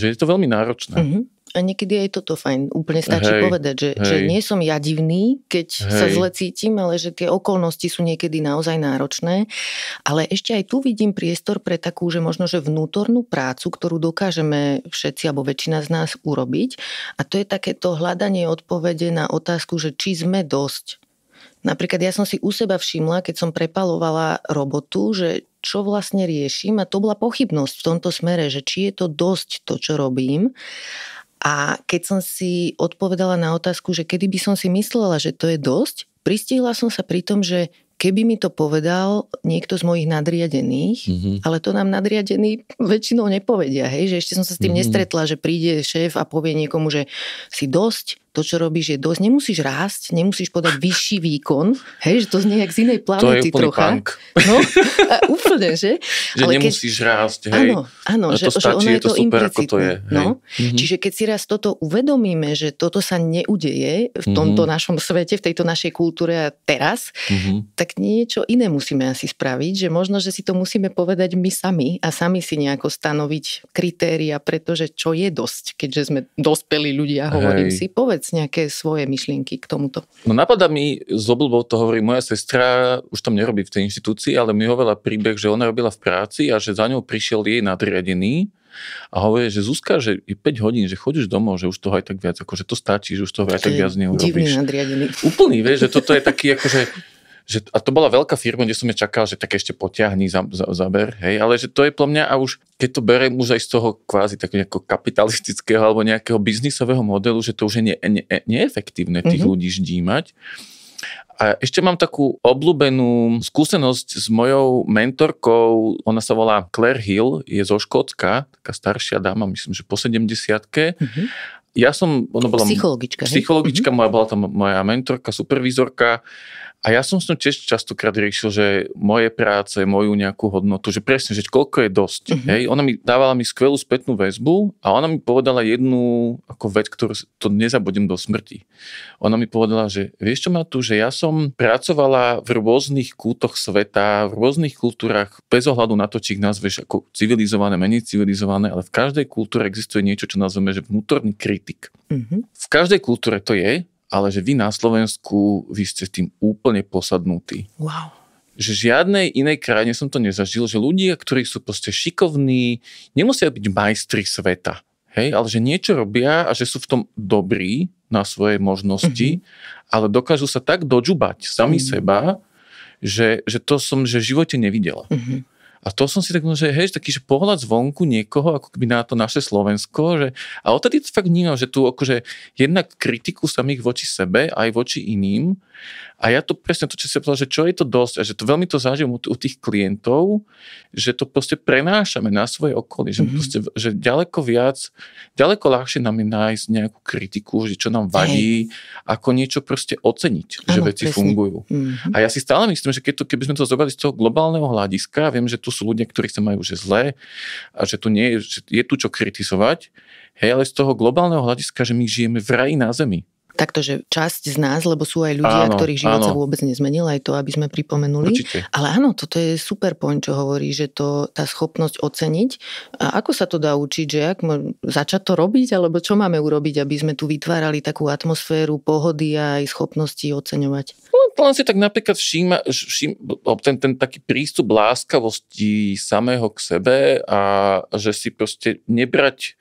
že je to veľmi náročné. Mm-hmm. A niekedy je toto fajn. Úplne stačí hej, povedať, že, hej. že nie som ja divný, keď hej. sa zle cítim, ale že tie okolnosti sú niekedy naozaj náročné. Ale ešte aj tu vidím priestor pre takú, že možno, že vnútornú prácu, ktorú dokážeme všetci alebo väčšina z nás urobiť. A to je takéto hľadanie odpovede na otázku, že či sme dosť. Napríklad ja som si u seba všimla, keď som prepalovala robotu, že čo vlastne riešim a to bola pochybnosť v tomto smere, že či je to dosť to, čo robím. A keď som si odpovedala na otázku, že kedy by som si myslela, že to je dosť, pristihla som sa pri tom, že keby mi to povedal niekto z mojich nadriadených, mm-hmm. ale to nám nadriadení väčšinou nepovedia, hej, že ešte som sa s tým mm-hmm. nestretla, že príde šéf a povie niekomu, že si dosť, to, čo robíš, je dosť. Nemusíš rásť, nemusíš podať vyšší výkon, hej, že to znie jak z inej planety to je trocha. Punk. No, a, úplne, že? že Ale nemusíš keď... rásť, hej. Áno, áno, že, to stačí, že ono je to, super, super, ako to je. No? Mm-hmm. Čiže keď si raz toto uvedomíme, že toto sa neudeje v mhm. tomto mm-hmm. našom svete, v tejto našej kultúre a teraz, mm-hmm. tak niečo iné musíme asi spraviť, že možno, že si to musíme povedať my sami a sami si nejako stanoviť kritéria, pretože čo je dosť, keďže sme dospelí ľudia, hovorím hej. si, povedz nejaké svoje myšlienky k tomuto? No napadá mi, z oblbou to hovorí moja sestra, už tam nerobí v tej inštitúcii, ale mi hovorila príbeh, že ona robila v práci a že za ňou prišiel jej nadriadený a hovorí, že Zuzka, že je 5 hodín, že chodíš domov, že už toho aj tak viac, akože to stačí, že už toho aj tak viac neurobíš. Divný nadriadený. Úplný, vieš, že toto je taký, akože že, a to bola veľká firma, kde som ja čakal, že tak ešte potiahni, za, za, zaber, hej, ale že to je pre mňa a už keď to berem už aj z toho kvázi takého kapitalistického alebo nejakého biznisového modelu, že to už je ne, ne, neefektívne tých mm-hmm. ľudí ždímať. A ešte mám takú obľúbenú skúsenosť s mojou mentorkou, ona sa volá Claire Hill, je zo Škótska, taká staršia dáma, myslím, že po 70 mm-hmm ja som, ona bola... Psychologička. Psychologička hej? Mhm. moja, bola tam moja mentorka, supervízorka a ja som s ňou tiež častokrát riešil, že moje práce, moju nejakú hodnotu, že presne, že koľko je dosť. Mm-hmm. Hej? Ona mi dávala mi skvelú spätnú väzbu a ona mi povedala jednu ako vec, ktorú to nezabudnem do smrti. Ona mi povedala, že vieš čo má tu, že ja som pracovala v rôznych kútoch sveta, v rôznych kultúrach, bez ohľadu na to, či ich nazveš ako civilizované, menej civilizované, ale v každej kultúre existuje niečo, čo nazveme, že vnútorný kritik. Mm-hmm. V každej kultúre to je, ale že vy na Slovensku, vy ste tým úplne posadnutí. Wow. Že žiadnej inej krajine som to nezažil, že ľudia, ktorí sú proste šikovní, nemusia byť majstri sveta, hej, ale že niečo robia a že sú v tom dobrí na svoje možnosti, mm-hmm. ale dokážu sa tak dožubať sami mm-hmm. seba, že, že to som že v živote nevidela. Mm-hmm. A to som si tak že hej, taký že pohľad zvonku niekoho, ako keby na to naše Slovensko, že, a odtedy to fakt vnímam, že tu akože jednak kritiku samých voči sebe, aj voči iným, a ja to presne to, čo si povedal, že čo je to dosť a že to veľmi to zažijem u, u tých klientov, že to proste prenášame na svoje okolie, že, mm-hmm. proste, že ďaleko viac, ďaleko ľahšie nám je nájsť nejakú kritiku, že čo nám vadí, hey. ako niečo proste oceniť, ano, že veci presne. fungujú. Mm-hmm. A ja si stále myslím, že keď to, keby sme to zobrali z toho globálneho hľadiska, viem, že tu sú ľudia, ktorí sa majú že zlé a že tu nie je, že je tu čo kritizovať, Hej, ale z toho globálneho hľadiska, že my žijeme v raji na zemi takto, že časť z nás, lebo sú aj ľudia, áno, ktorých život áno. sa vôbec nezmenil, aj to, aby sme pripomenuli. Určite. Ale áno, toto je super point, čo hovorí, že to, tá schopnosť oceniť. A ako sa to dá učiť, že ak začať to robiť, alebo čo máme urobiť, aby sme tu vytvárali takú atmosféru pohody a aj schopnosti oceňovať? No, len si tak napríklad všíma, všim, ten, ten taký prístup láskavosti samého k sebe a že si proste nebrať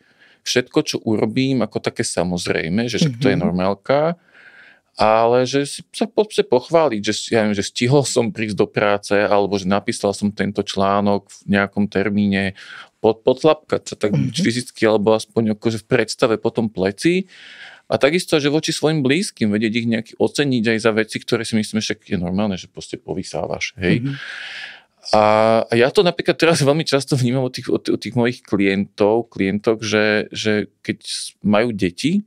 všetko, čo urobím, ako také samozrejme, že mm-hmm. to je mhm. normálka, ale že si sa poďme pochváliť, že, ja viem, že stihol som prísť do práce, alebo že napísal som tento článok v nejakom termíne, pod, potlapkať sa tak mm-hmm. fyzicky, alebo aspoň akože v predstave potom pleci. A takisto, že voči svojim blízkym vedieť ich nejaký oceniť aj za veci, ktoré si myslíme, že je normálne, že proste povysávaš, hej. Mm-hmm. A, ja to napríklad teraz veľmi často vnímam od tých, od, od tých mojich klientov, klientok, že, že keď majú deti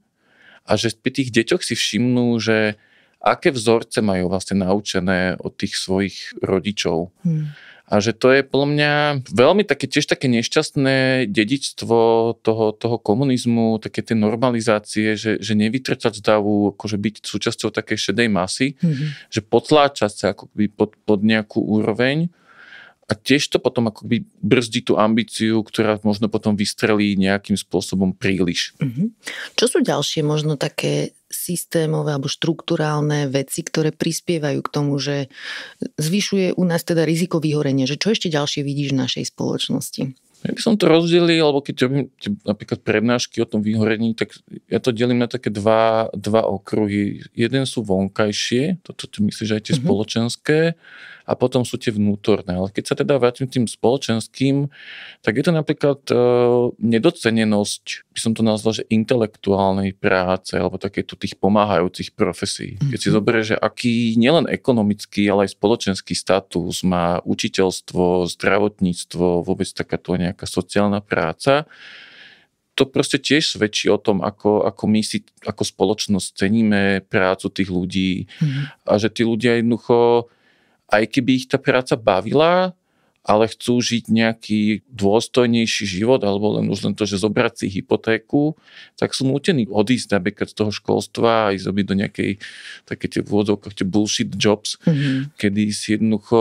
a že pri tých deťoch si všimnú, že aké vzorce majú vlastne naučené od tých svojich rodičov. Hmm. A že to je podľa mňa veľmi také, tiež také nešťastné dedičstvo toho, toho komunizmu, také tie normalizácie, že, že nevytrčať z davu, akože byť súčasťou takej šedej masy, hmm že potláčať sa ako pod, pod nejakú úroveň. A tiež to potom akoby brzdí tú ambíciu, ktorá možno potom vystrelí nejakým spôsobom príliš. Mm-hmm. Čo sú ďalšie možno také systémové alebo štruktúrálne veci, ktoré prispievajú k tomu, že zvyšuje u nás teda riziko vyhorenia? Že čo ešte ďalšie vidíš v našej spoločnosti? Ja by som to rozdelil, alebo keď robím napríklad prednášky o tom vyhorení, tak ja to delím na také dva, dva okruhy. Jeden sú vonkajšie, to čo ty myslíš aj tie mm-hmm. spoločenské, a potom sú tie vnútorné. Ale keď sa teda vrátim tým spoločenským, tak je to napríklad e, nedocenenosť, by som to nazval, že intelektuálnej práce, alebo takéto tých pomáhajúcich profesí. Mm-hmm. Keď si mhm. zoberieš, že aký nielen ekonomický, ale aj spoločenský status má učiteľstvo, zdravotníctvo, vôbec takáto nejaká nejaká sociálna práca. To proste tiež svedčí o tom, ako, ako my si ako spoločnosť ceníme prácu tých ľudí mm-hmm. a že tí ľudia jednoducho, aj keby ich tá práca bavila, ale chcú žiť nejaký dôstojnejší život, alebo len už len to, že zobrať si hypotéku, tak sú nútení odísť napríklad z toho školstva a ísť robiť do nejakej také tie v tie bullshit jobs, mm-hmm. kedy si jednoducho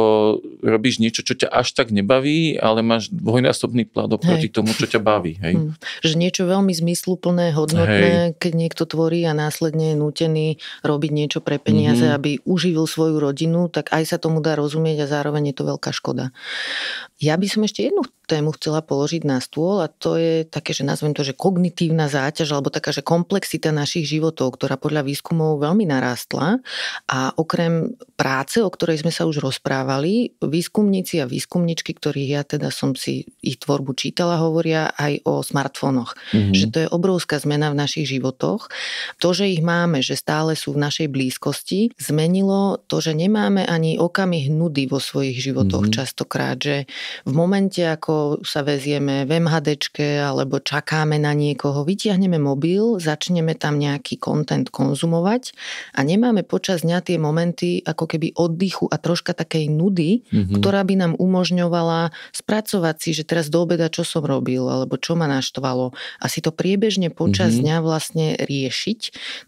robíš niečo, čo ťa až tak nebaví, ale máš dvojnásobný plat oproti tomu, čo ťa baví. Hej. Mm. Že niečo veľmi zmysluplné, hodnotné, hej. keď niekto tvorí a následne je nútený robiť niečo pre peniaze, mm-hmm. aby uživil svoju rodinu, tak aj sa tomu dá rozumieť a zároveň je to veľká škoda. Ja by som ešte jednu tému chcela položiť na stôl a to je také, že nazvem to, že kognitívna záťaž alebo taká, že komplexita našich životov, ktorá podľa výskumov veľmi narástla a okrem práce, o ktorej sme sa už rozprávali, výskumníci a výskumničky, ktorých ja teda som si ich tvorbu čítala, hovoria aj o smartfónoch. Mm-hmm. Že to je obrovská zmena v našich životoch. To, že ich máme, že stále sú v našej blízkosti, zmenilo to, že nemáme ani okamih nudy vo svojich životoch mm-hmm. častokrát, povedať, že v momente, ako sa vezieme v MHD alebo čakáme na niekoho, vytiahneme mobil, začneme tam nejaký kontent konzumovať a nemáme počas dňa tie momenty ako keby oddychu a troška takej nudy, mm-hmm. ktorá by nám umožňovala spracovať si, že teraz do obeda čo som robil alebo čo ma naštvalo a si to priebežne počas mm-hmm. dňa vlastne riešiť.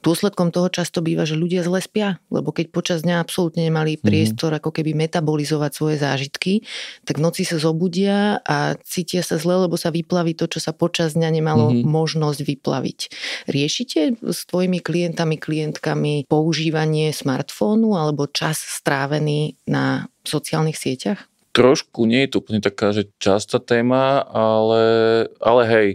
Dôsledkom toho často býva, že ľudia zle spia, lebo keď počas dňa absolútne nemali mhm. priestor mm-hmm. ako keby metabolizovať svoje zážitky, tak v noci sa zobudia a cítia sa zle, lebo sa vyplaví to, čo sa počas dňa nemalo mm-hmm. možnosť vyplaviť. Riešite s tvojimi klientami, klientkami používanie smartfónu alebo čas strávený na sociálnych sieťach? Trošku nie je to úplne taká, že častá téma, ale, ale hej,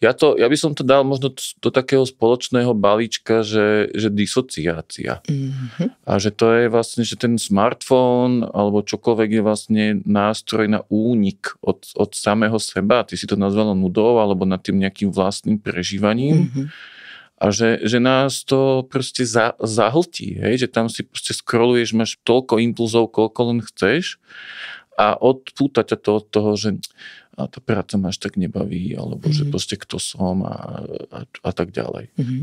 ja, to, ja by som to dal možno do takého spoločného balíčka, že, že disociácia. Mm-hmm. A že to je vlastne, že ten smartfón alebo čokoľvek je vlastne nástroj na únik od, od samého seba. Ty si to nazvala nudou alebo nad tým nejakým vlastným prežívaním. Mm-hmm. A že, že nás to proste za, zahltí, hej? že tam si proste scrolluješ, máš toľko impulzov, koľko len chceš a odpútať to od toho, že a tá práca ma až tak nebaví, alebo mm-hmm. že mhm. proste kto som a, a, a tak ďalej. Mm-hmm.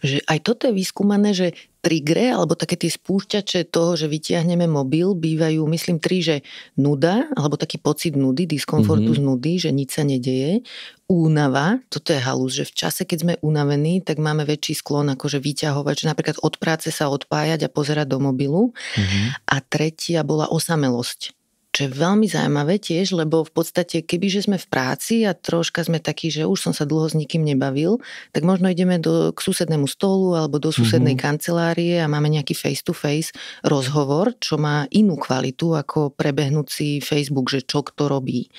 Že aj toto je vyskúmané, že trigre, alebo také tie spúšťače toho, že vytiahneme mobil, bývajú, myslím, tri, že nuda, alebo taký pocit nudy, diskomfortu mm-hmm. z nudy, že nič sa nedeje. Únava, toto je halus, že v čase, keď sme unavení, tak máme väčší sklon akože vyťahovať, že napríklad od práce sa odpájať a pozerať do mobilu. Mm-hmm. A tretia bola osamelosť čo je veľmi zaujímavé tiež, lebo v podstate, keby že sme v práci a troška sme takí, že už som sa dlho s nikým nebavil, tak možno ideme do, k susednému stolu alebo do susednej mm-hmm. kancelárie a máme nejaký face-to-face rozhovor, čo má inú kvalitu ako prebehnúci Facebook, že čo kto robí.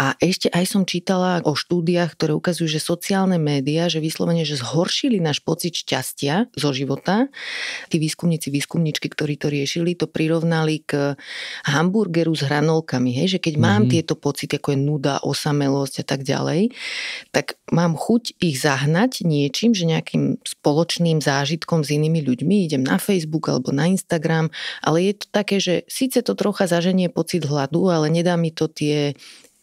A ešte aj som čítala o štúdiách, ktoré ukazujú, že sociálne médiá, že vyslovene, že zhoršili náš pocit šťastia zo života. Tí výskumníci, výskumničky, ktorí to riešili, to prirovnali k hamburgeru s hranolkami, hej, že keď mám mm-hmm. tieto pocity, ako je nuda, osamelosť a tak ďalej, tak mám chuť ich zahnať niečím, že nejakým spoločným zážitkom s inými ľuďmi, idem na Facebook alebo na Instagram, ale je to také, že síce to trocha zaženie pocit hladu, ale nedá mi to tie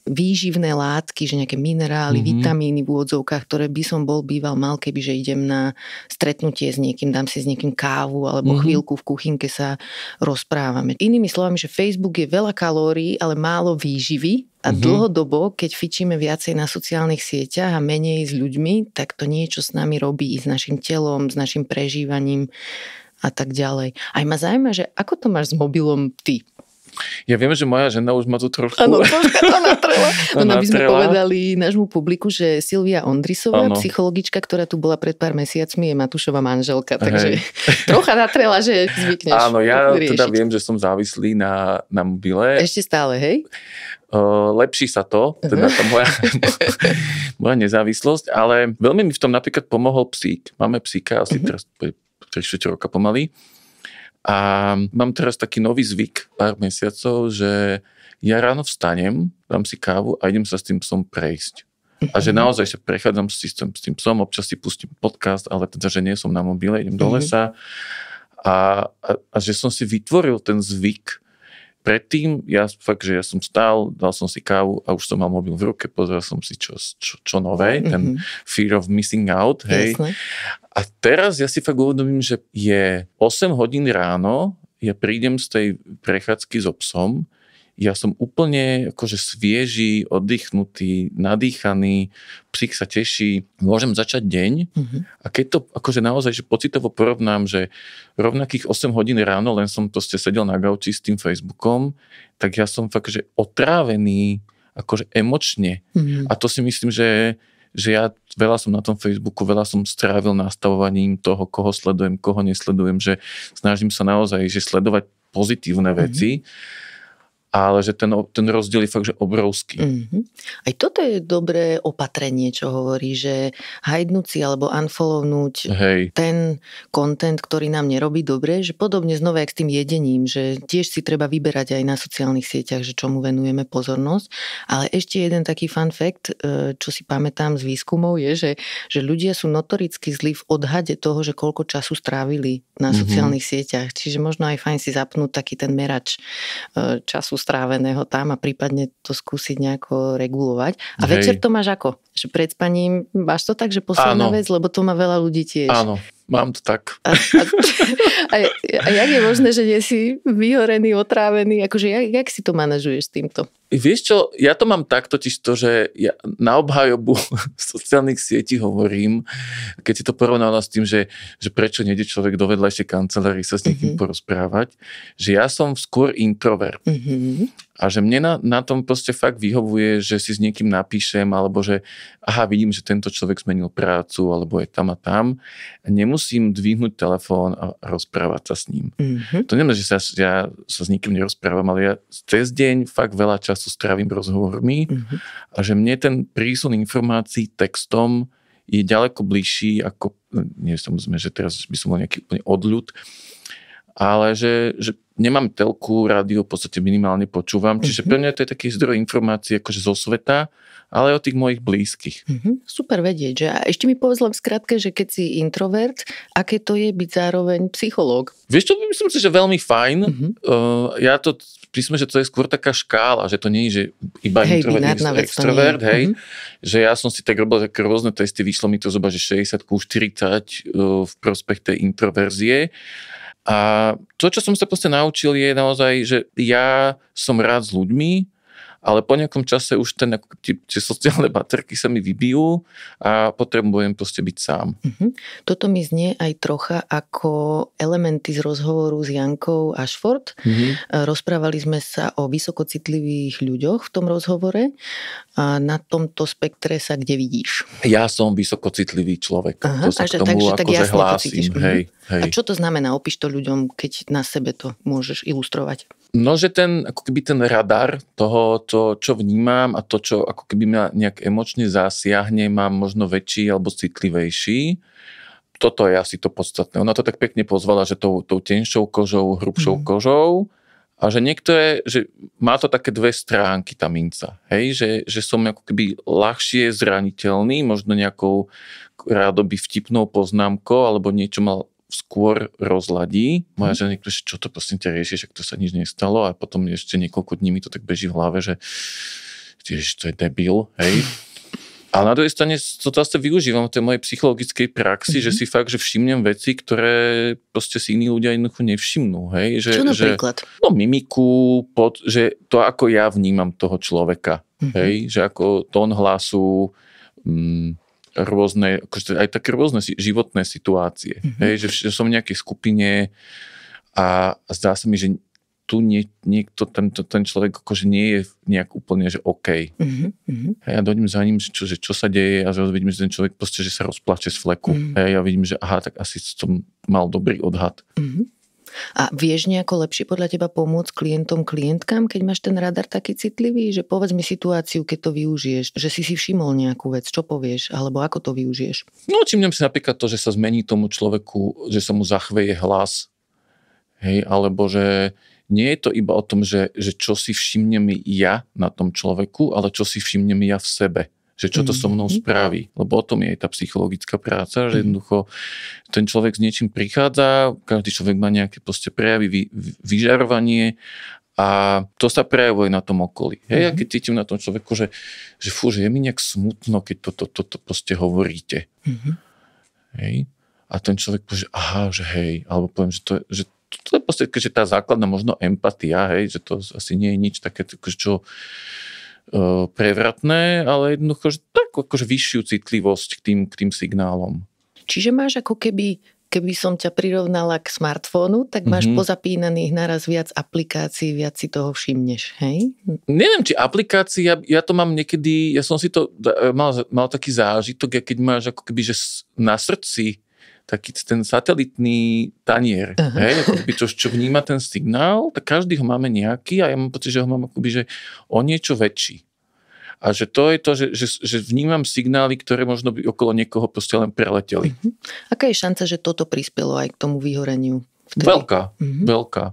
výživné látky, že nejaké minerály, mm-hmm. vitamíny v úvodzovkách, ktoré by som bol býval mal, keby že idem na stretnutie s niekým, dám si s niekým kávu alebo mm-hmm. chvíľku v kuchynke sa rozprávame. Inými slovami, že Facebook je veľa kalórií, ale málo výživy a mm-hmm. dlhodobo, keď fičíme viacej na sociálnych sieťach a menej s ľuďmi, tak to niečo s nami robí, s našim telom, s našim prežívaním a tak ďalej. Aj ma zaujíma, že ako to máš s mobilom ty? Ja viem, že moja žena už ma tu trošku... Áno, trošku to natrela. by sme povedali nášmu publiku, že Silvia Ondrisová, ano. psychologička, ktorá tu bola pred pár mesiacmi, je Matušová manželka, takže Hej. trocha natrela, že zvykneš Áno, ja riešiť. teda viem, že som závislý na, na mobile. Ešte stále, hej? Uh, lepší sa to, mhm. teda tá moja, moja nezávislosť, ale veľmi mi v tom napríklad pomohol psík. Máme psíka asi uh-huh. teraz 3 roka pomaly. A mám teraz taký nový zvyk pár mesiacov, že ja ráno vstanem, dám si kávu a idem sa s tým psom prejsť. A že mhm. naozaj sa prechádzam s tým, s tým psom, občas si pustím podcast, ale teda, že nie som na mobile, idem do mhm. lesa. A, a, a že som si vytvoril ten zvyk, predtým, ja fakt, že ja som stál, dal som si kávu a už som mal mobil v ruke, pozrel som si čo, čo, čo nové, mm-hmm. ten mhm. fear of missing out, hej. Jasne. A teraz ja si fakt uvedomím, že je 8 hodín ráno, ja prídem z tej prechádzky s so psom, ja som úplne akože svieži, oddychnutý, nadýchaný, psík sa teší, môžem začať deň mm-hmm. a keď to akože naozaj že pocitovo porovnám, že rovnakých 8 hodín ráno len som ste sedel na gauči s tým Facebookom, tak ja som fakt, že otrávený akože emočne. Mm-hmm. A to si myslím, že že ja veľa som na tom Facebooku, veľa som strávil nastavovaním toho, koho sledujem, koho nesledujem, že snažím sa naozaj že sledovať pozitívne mhm. veci. Mm-hmm ale že ten, ten rozdiel je fakt, že obrovský. Mm-hmm. Aj toto je dobré opatrenie, čo hovorí, že hajdnúť si alebo unfollownúť Hej. ten content, ktorý nám nerobí dobre, že podobne znova jak s tým jedením, že tiež si treba vyberať aj na sociálnych sieťach, že čomu venujeme pozornosť. Ale ešte jeden taký fun fact, e, čo si pamätám z výskumov, je, že, že ľudia sú notoricky zlí v odhade toho, že koľko času strávili na mm-hmm. sociálnych sieťach. Čiže možno aj fajn si zapnúť taký ten merač e, času stráveného tam a prípadne to skúsiť nejako regulovať. A Hej. večer to máš ako? Že pred spaním máš to tak, že posledná Áno. vec, lebo to má veľa ľudí tiež. Áno, mám to tak. A, a, a, a jak je možné, že nie si vyhorený, otrávený? Akože jak, jak si to manažuješ s týmto? Vieš čo, ja to mám tak totiž to, že ja na obhajobu sociálnych sietí hovorím, keď si to porovnávam s tým, že, že prečo nejde človek do vedľajšej kancelárii sa s niekým mm-hmm. porozprávať, že ja som skôr introvert. Mm-hmm. A že mne na, na tom proste fakt vyhovuje, že si s niekým napíšem, alebo že aha, vidím, že tento človek zmenil prácu, alebo je tam a tam. Nemusím dvihnúť telefón a rozprávať sa s ním. Mm-hmm. To nemá, že sa, ja sa s nikým nerozprávam, ale ja cez deň fakt veľa času strávim rozhovormi mm-hmm. a že mne ten prísun informácií textom je ďaleko bližší ako, no, nie že teraz by som bol nejaký úplne odľud, ale že, že nemám telku, Rádio v podstate minimálne počúvam, čiže mm-hmm. pre mňa to je taký zdroj informácií akože zo sveta, ale aj o tých mojich blízkych. Mm-hmm. Super vedieť, že a ešte mi povedz len v skratke, že keď si introvert, aké to je byť zároveň psychológ? Vieš, to myslím si, že veľmi fajn. Mm-hmm. Uh, ja to myslím, že to je skôr taká škála, že to nie je, že iba hej, introvert, vec, extrovert, hej, mm-hmm. že ja som si tak robil také rôzne testy, vyšlo mi to zhruba, že 60 ku 40 uh, v prospech tej introverzie. A to, čo som sa proste naučil, je naozaj, že ja som rád s ľuďmi, ale po nejakom čase už ten, ako, tie, tie sociálne baterky sa mi vybijú a potrebujem proste byť sám. Mm-hmm. Toto mi znie aj trocha ako elementy z rozhovoru s Jankou Ashford. Mm-hmm. Rozprávali sme sa o vysokocitlivých ľuďoch v tom rozhovore a na tomto spektre sa kde vidíš? Ja som vysokocitlivý človek. Aha, to sa až, k tomu takže, tak akože hlásim. To mhm. Hej, hej. A čo to znamená? Opíš to ľuďom, keď na sebe to môžeš ilustrovať. No, že ten, ako keby ten radar toho, to, čo vnímam a to, čo ako keby ma nejak emočne zasiahne, mám možno väčší alebo citlivejší. Toto je asi to podstatné. Ona to tak pekne pozvala, že tou, tou tenšou kožou, hrubšou mm. kožou a že niektoré, že má to také dve stránky tá minca, hej, že, že som ako keby ľahšie zraniteľný, možno nejakou rádoby vtipnou poznámkou alebo niečo mal skôr rozladí. Moja mm. žena že čo to prosím ťa riešiš, ak to sa nič nestalo a potom ešte niekoľko dní mi to tak beží v hlave, že tiež to je debil, hej. A na druhej strane to zase využívam v tej mojej psychologickej praxi, mm-hmm. že mhm. si fakt, že všimnem veci, ktoré proste si iní ľudia jednoducho nevšimnú. Hej? Že, Čo napríklad? Že, no mimiku, pod, že to ako ja vnímam toho človeka. Mm-hmm. Hej? Že ako tón hlasu, mm, rôzne, akože aj také rôzne životné situácie. Mm-hmm. Hej, že, že som v nejakej skupine a zdá sa mi, že tu nie, niekto, ten, ten človek akože nie je nejak úplne, že OK. Mm-hmm. A ja dojdem za ním, že čo, že čo sa deje a zrazu vidím, že ten človek proste, že sa rozplače z fleku. Mm-hmm. A ja vidím, že aha, tak asi som mal dobrý odhad. Mm-hmm. A vieš nejako lepšie podľa teba pomôcť klientom, klientkám, keď máš ten radar taký citlivý, že povedz mi situáciu, keď to využiješ, že si si všimol nejakú vec, čo povieš, alebo ako to využiješ? No, čím si napríklad to, že sa zmení tomu človeku, že sa mu zachveje hlas, hej, alebo že nie je to iba o tom, že, že čo si všimnem ja na tom človeku, ale čo si všimnem ja v sebe že čo to so mnou mhm. spraví, lebo o tom je tá psychologická práca, že mhm. jednoducho ten človek s niečím prichádza, každý človek má nejaké proste prejavy, vy, vyžarovanie a to sa prejavuje na tom okolí. Hej, ja mhm. keď cítim na tom človeku, že, že fú, že je mi nejak smutno, keď toto to, to, to proste hovoríte. Mm-hmm. Hej? A ten človek povie, že aha, že hej, alebo poviem, že to je, že to je proste, že tá základná možno empatia, hej, že to asi nie je nič také, čo E, prevratné, ale jednoducho že takú akože vyššiu citlivosť k tým, k tým signálom. Čiže máš ako keby keby som ťa prirovnala k smartfónu, tak máš mm-hmm. pozapínaných naraz viac aplikácií, viac si toho všimneš, hej? Neviem, či ja, ja to mám niekedy, ja som si to e, mal, mal taký zážitok, keď máš ako keby, že na srdci taký ten satelitný tanier, uh-huh. hej, akoby, čo, čo vníma ten signál, tak každý ho máme nejaký a ja mám pocit, že ho mám akoby, že o niečo väčší. A že to je to, že, že, že vnímam signály, ktoré možno by okolo niekoho proste len preleteli. Uh-huh. Aká je šanca, že toto prispelo aj k tomu vyhoreniu? Vtedy? Veľká, uh-huh. veľká.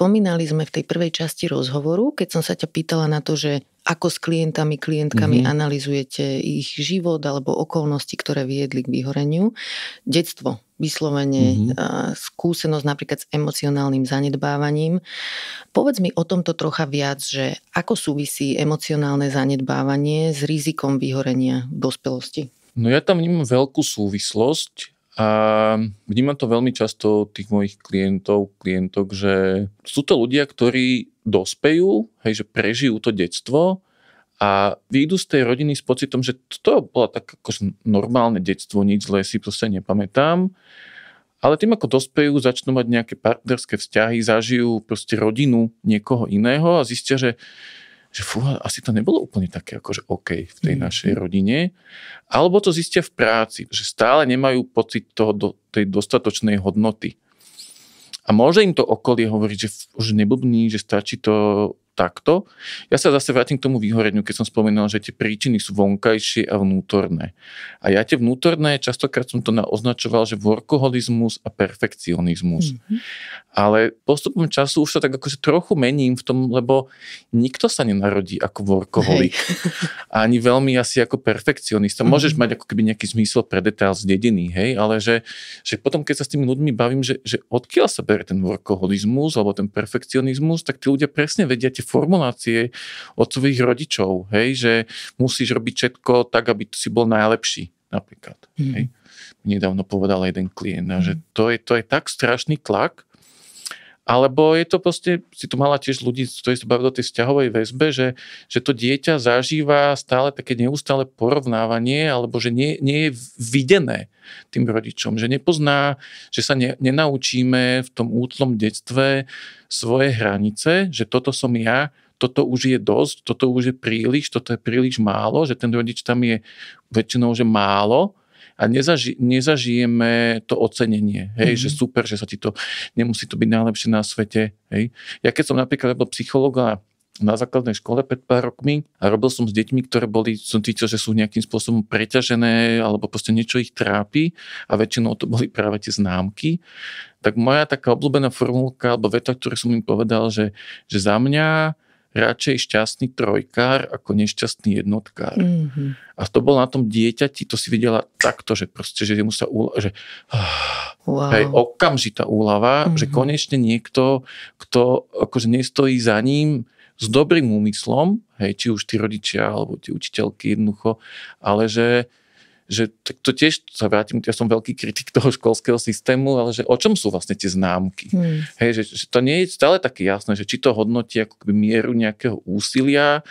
spomínali sme v tej prvej časti rozhovoru, keď som sa ťa pýtala na to, že ako s klientami, klientkami mm-hmm. analizujete ich život alebo okolnosti, ktoré viedli k vyhoreniu. Detstvo, vyslovene mm-hmm. skúsenosť napríklad s emocionálnym zanedbávaním. Povedz mi o tomto trocha viac, že ako súvisí emocionálne zanedbávanie s rizikom vyhorenia v dospelosti? No ja tam vnímam veľkú súvislosť a vnímam to veľmi často tých mojich klientov, klientok, že sú to ľudia, ktorí dospejú, hej, že prežijú to detstvo a výjdu z tej rodiny s pocitom, že to bolo tak ako normálne detstvo, nič zlé si proste nepamätám. Ale tým, ako dospejú, začnú mať nejaké partnerské vzťahy, zažijú proste rodinu niekoho iného a zistia, že že fú, asi to nebolo úplne také akože OK v tej mm. našej rodine. Alebo to zistia v práci, že stále nemajú pocit toho, do, tej dostatočnej hodnoty. A môže im to okolie hovoriť, že už neblbní, že stačí to takto. Ja sa zase vrátim k tomu výhoreniu, keď som spomínal, že tie príčiny sú vonkajšie a vnútorné. A ja tie vnútorné, častokrát som to označoval, že workoholizmus a perfekcionizmus. Mm-hmm. Ale postupom času už sa tak akože trochu mením v tom, lebo nikto sa nenarodí ako workoholik. Hey. Ani veľmi asi ako perfekcionista. Mm-hmm. Môžeš mhm. mať ako keby nejaký zmysel pre detail z dediny, hej, ale že, že potom, keď sa s tými ľuďmi bavím, že, že odkiaľ sa berie ten workoholizmus alebo ten perfekcionizmus, tak tí ľudia presne vedia tie formulácie od svojich rodičov, hej, že musíš robiť všetko tak, aby si bol najlepší napríklad. Mm. Hej. Mhm. Nedávno povedal jeden klient, mm. že to je, to je tak strašný tlak, alebo je to proste, si tu mala tiež ľudí, ktorí sa bavili o tej vzťahovej väzbe, že, že to dieťa zažíva stále také neustále porovnávanie, alebo že nie, nie je videné tým rodičom, že nepozná, že sa ne, nenaučíme v tom útlom detstve svoje hranice, že toto som ja, toto už je dosť, toto už je príliš, toto je príliš málo, že ten rodič tam je väčšinou, že málo a nezaži, nezažijeme to ocenenie, hej, mm-hmm. že mhm. super, že sa ti to, nemusí to byť najlepšie na svete, hej. Ja keď som napríklad bol psychologa na základnej škole pred pár rokmi a robil som s deťmi, ktoré boli, som cítil, že sú nejakým spôsobom preťažené alebo proste niečo ich trápi a väčšinou to boli práve tie známky, tak moja taká obľúbená formulka alebo veta, ktorú som im povedal, že, že za mňa radšej šťastný trojkár ako nešťastný jednotkár. Mm-hmm. A to bol na tom dieťati, to si videla takto, že proste, že mu sa úla, že wow. hej, okamžitá úlava, mm-hmm. že konečne niekto, kto akože nestojí za ním s dobrým úmyslom, hej, či už tí rodičia alebo tie učiteľky jednoducho, ale že že tak to tiež sa vrátim, ja som veľký kritik toho školského systému, ale že o čom sú vlastne tie známky? Hmm. Hej, že, že to nie je stále také jasné, že či to hodnotí ako keby mieru nejakého úsilia,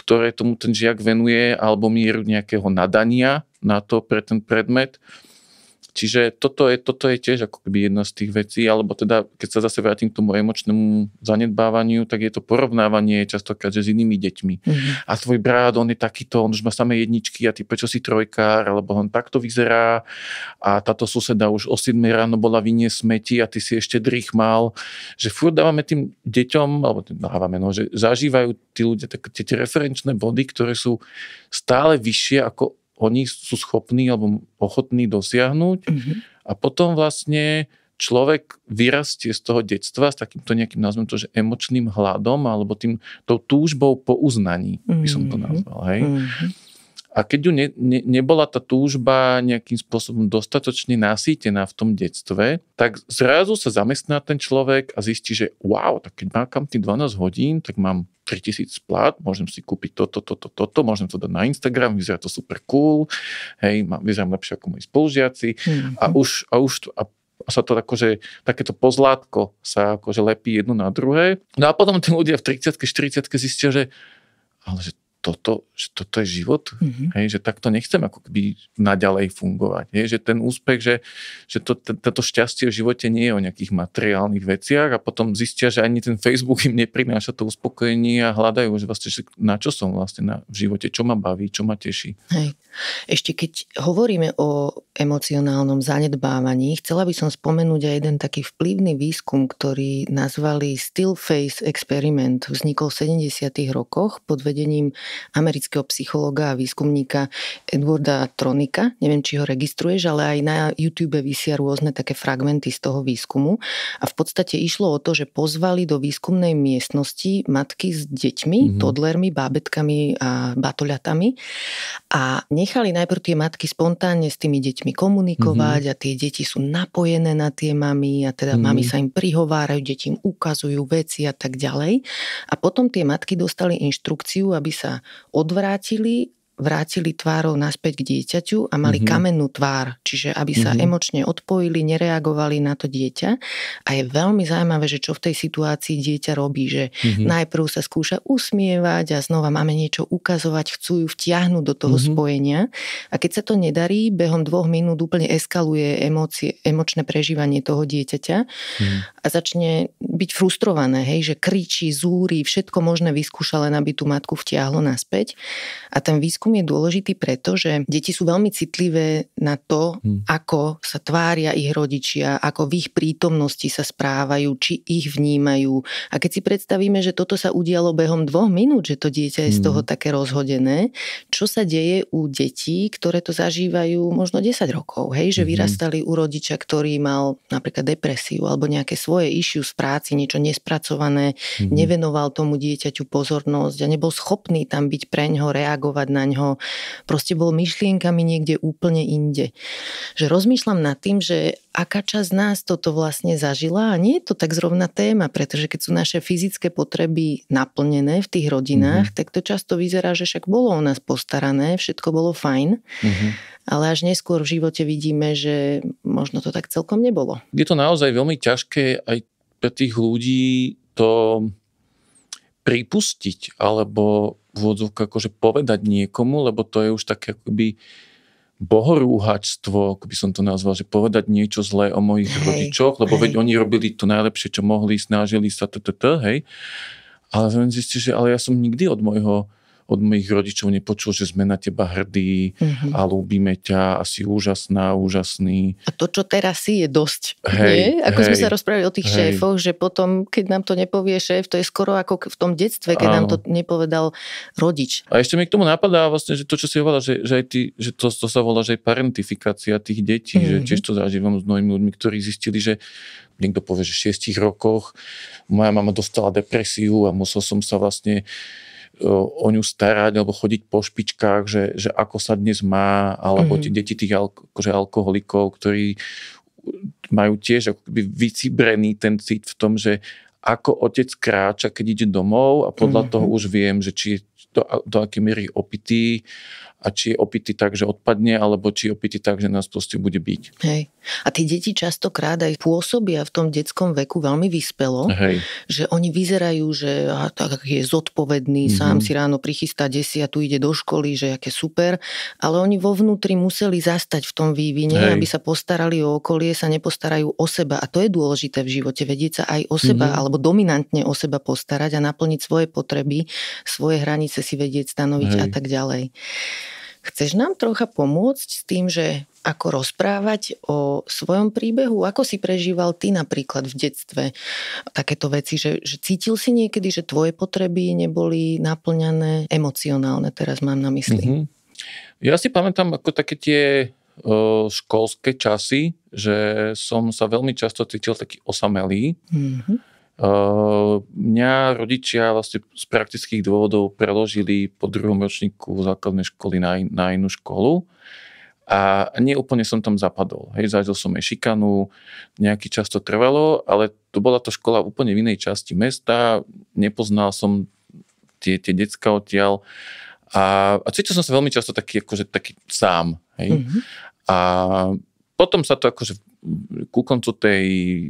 ktoré tomu ten žiak venuje, alebo mieru nejakého nadania na to pre ten predmet. Čiže toto je, toto je tiež ako keby jedna z tých vecí, alebo teda keď sa zase vrátim k tomu emočnému zanedbávaniu, tak je to porovnávanie častokrát že s inými deťmi. Mm-hmm. A tvoj brat, on je takýto, on už má samé jedničky a ty prečo si trojkár, alebo on takto vyzerá a táto suseda už o 7 ráno bola vynie smeti a ty si ešte drých mal. Že furt dávame tým deťom, alebo dávame, no, že zažívajú tí ľudia tie referenčné body, ktoré sú stále vyššie ako oni sú schopní alebo ochotní dosiahnuť. Mm-hmm. A potom vlastne človek vyrastie z toho detstva s takýmto nejakým, nazvem to, že emočným hladom alebo tým, tou túžbou po uznaní, by som to mhm. nazval. Hej? Mm-hmm. A keď ju ne, ne, nebola tá túžba nejakým spôsobom dostatočne nasýtená v tom detstve, tak zrazu sa zamestná ten človek a zistí, že wow, tak keď mám kam tých 12 hodín, tak mám 3000 plat, môžem si kúpiť toto, toto, toto, môžem to dať na Instagram, vyzerá to super cool, hej, mám, vyzerám lepšie ako moji spolužiaci mm-hmm. a už, a už, a a sa to akože, takéto pozlátko sa akože lepí jedno na druhé. No a potom tí ľudia v 30 40 zistia, že ale že toto, že toto je život, mm-hmm. hej, že takto nechcem ako keby naďalej fungovať. Hej, že ten úspech, že, že to, t- toto šťastie v živote nie je o nejakých materiálnych veciach a potom zistia, že ani ten Facebook im neprináša to uspokojenie a hľadajú, že vlastne, že na čo som vlastne na, v živote, čo ma baví, čo ma teší. Hej. Ešte keď hovoríme o emocionálnom zanedbávaní, chcela by som spomenúť aj jeden taký vplyvný výskum, ktorý nazvali Still Face Experiment. Vznikol v 70. rokoch pod vedením amerického psychologa a výskumníka Edwarda Tronika. Neviem, či ho registruješ, ale aj na YouTube vysia rôzne také fragmenty z toho výskumu. A v podstate išlo o to, že pozvali do výskumnej miestnosti matky s deťmi, mm-hmm. todlermi, bábetkami a batoľatami a nechali najprv tie matky spontánne s tými deťmi komunikovať mm-hmm. a tie deti sú napojené na tie mami a teda mm-hmm. mami sa im prihovárajú, deti im ukazujú veci a tak ďalej. A potom tie matky dostali inštrukciu, aby sa odvrátili vrátili tvárou naspäť k dieťaťu a mali mm-hmm. kamennú tvár, čiže aby sa mm-hmm. emočne odpojili, nereagovali na to dieťa. A je veľmi zaujímavé, že čo v tej situácii dieťa robí, že mm-hmm. najprv sa skúša usmievať a znova máme niečo ukazovať, chcú ju vtiahnuť do toho mm-hmm. spojenia. A keď sa to nedarí, behom dvoch minút úplne eskaluje emócie, emočné prežívanie toho dieťaťa mm-hmm. a začne byť frustrované, hej, že kričí, zúri, všetko možné vyskúša, len aby tú matku vtiahlo naspäť. A ten výskum výskum je dôležitý preto, že deti sú veľmi citlivé na to, hmm. ako sa tvária ich rodičia, ako v ich prítomnosti sa správajú, či ich vnímajú. A keď si predstavíme, že toto sa udialo behom dvoch minút, že to dieťa je hmm. z hm. toho také rozhodené, čo sa deje u detí, ktoré to zažívajú možno 10 rokov, hej, že hmm. vyrastali u rodiča, ktorý mal napríklad depresiu alebo nejaké svoje issues z práci, niečo nespracované, hmm. nevenoval tomu dieťaťu pozornosť a nebol schopný tam byť preňho, reagovať na ňo iného, proste bol myšlienkami niekde úplne inde. Že rozmýšľam nad tým, že aká časť nás toto vlastne zažila a nie je to tak zrovna téma, pretože keď sú naše fyzické potreby naplnené v tých rodinách, mm-hmm. tak to často vyzerá, že však bolo o nás postarané, všetko bolo fajn, mm-hmm. ale až neskôr v živote vidíme, že možno to tak celkom nebolo. Je to naozaj veľmi ťažké aj pre tých ľudí to pripustiť alebo v akože povedať niekomu, lebo to je už také akoby bohorúhačstvo, ako by som to nazval, že povedať niečo zlé o mojich hej, rodičoch, lebo hej. veď oni robili to najlepšie, čo mohli, snažili sa, t, t, t, hej. Ale zistí, že ale ja som nikdy od mojho od mojich rodičov nepočul, že sme na teba hrdí mm-hmm. a ľúbime ťa a si úžasná, úžasný. A to, čo teraz si, je dosť. Hej, nie? Ako hej, sme sa rozprávali o tých hej. šéfoch, že potom, keď nám to nepovie šéf, to je skoro ako v tom detstve, keď Áno. nám to nepovedal rodič. A ešte mi k tomu napadá vlastne, že to, čo si hovorila, že, že, aj ty, že to, to sa volá, že aj parentifikácia tých detí, mm-hmm. že mhm. tiež to zažívam s mnohými ľuďmi, ktorí zistili, že niekto povie, že v šiestich rokoch moja mama dostala depresiu a musel som sa vlastne o ňu starať alebo chodiť po špičkách, že, že ako sa dnes má, alebo mm-hmm. tie deti tých alko, akože alkoholikov, ktorí majú tiež ako vycibrený ten cit v tom, že ako otec kráča, keď ide domov a podľa mm-hmm. toho už viem, že či je to do aké miery opitý a či je opity tak, že odpadne, alebo či je opity tak, že nás proste bude byť. Hej. A tie deti častokrát aj pôsobia v tom detskom veku veľmi vyspelo, Hej. že oni vyzerajú, že a, tak je zodpovedný, mm-hmm. sám si ráno prichystá tu ide do školy, že aké super, ale oni vo vnútri museli zastať v tom vývine, Hej. aby sa postarali o okolie, sa nepostarajú o seba a to je dôležité v živote, vedieť sa aj o seba mm-hmm. alebo dominantne o seba postarať a naplniť svoje potreby, svoje hranice si vedieť stanoviť Hej. a tak ďalej. Chceš nám trocha pomôcť s tým, že ako rozprávať o svojom príbehu? Ako si prežíval ty napríklad v detstve takéto veci, že, že cítil si niekedy, že tvoje potreby neboli naplňané emocionálne, teraz mám na mysli. Mm-hmm. Ja si pamätám ako také tie o, školské časy, že som sa veľmi často cítil taký osamelý. Mm-hmm Eh, mňa rodičia vlastne z praktických dôvodov preložili po druhom ročníku základnej školy na, in, na inú školu a neúplne som tam zapadol. Hej, zažil som aj šikanu, nejaký čas to trvalo, ale to bola to škola úplne v inej časti mesta, nepoznal som tie, tie decka odtiaľ a, a cítil som sa veľmi často taký, akože taký sám. Hej. Mm-hmm. A potom sa to akože ku koncu tej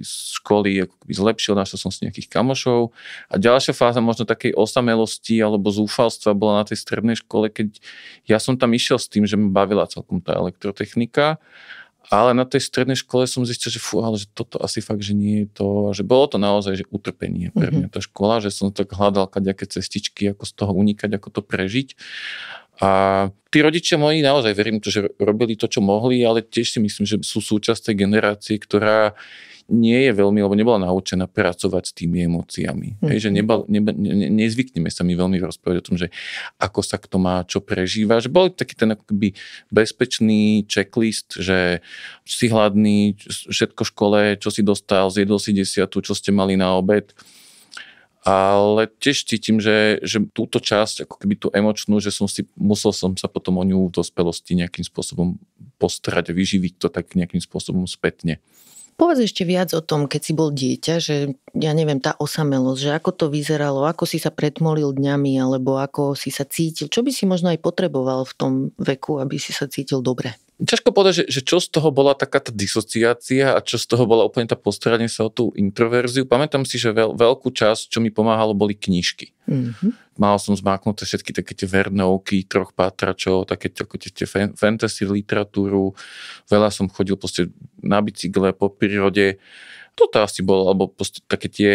školy akoby zlepšilo, našiel som si nejakých kamošov a ďalšia fáza možno takej osamelosti alebo zúfalstva bola na tej strednej škole, keď ja som tam išiel s tým, že ma bavila celkom tá elektrotechnika ale na tej strednej škole som zistil, že fú, ale že toto asi fakt, že nie je to, že bolo to naozaj že utrpenie pre mhm. mňa tá škola, že som tak hľadal kaďaké cestičky, ako z toho unikať, ako to prežiť. A tí rodičia moji naozaj verím, to, že robili to, čo mohli, ale tiež si myslím, že sú súčasť tej generácie, ktorá nie je veľmi, alebo nebola naučená pracovať s tými emóciami. Mm. Hej, že nebal, mhm. neba, ne, nezvykneme sa mi veľmi rozprávať o tom, že ako sa kto má, čo prežíva. Že bol taký ten akoby bezpečný checklist, že si hladný, všetko v škole, čo si dostal, zjedol si desiatu, čo ste mali na obed ale tiež cítim, že, že túto časť, ako keby tú emočnú, že som si, musel som sa potom o ňu v dospelosti nejakým spôsobom postrať, vyživiť to tak nejakým spôsobom spätne. Povedz ešte viac o tom, keď si bol dieťa, že ja neviem, tá osamelosť, že ako to vyzeralo, ako si sa predmolil dňami, alebo ako si sa cítil, čo by si možno aj potreboval v tom veku, aby si sa cítil dobre? Ťažko povedať, že, že čo z toho bola taká tá disociácia a čo z toho bola úplne tá postranie sa o tú introverziu. Pamätám si, že veľ, veľkú časť, čo mi pomáhalo, boli knižky. Mm-hmm mal som zmáknuté všetky také tie vernovky, troch pátračov, také ako tie, tie fantasy literatúru. Veľa som chodil proste na bicykle po prírode. Toto asi bolo, alebo proste také tie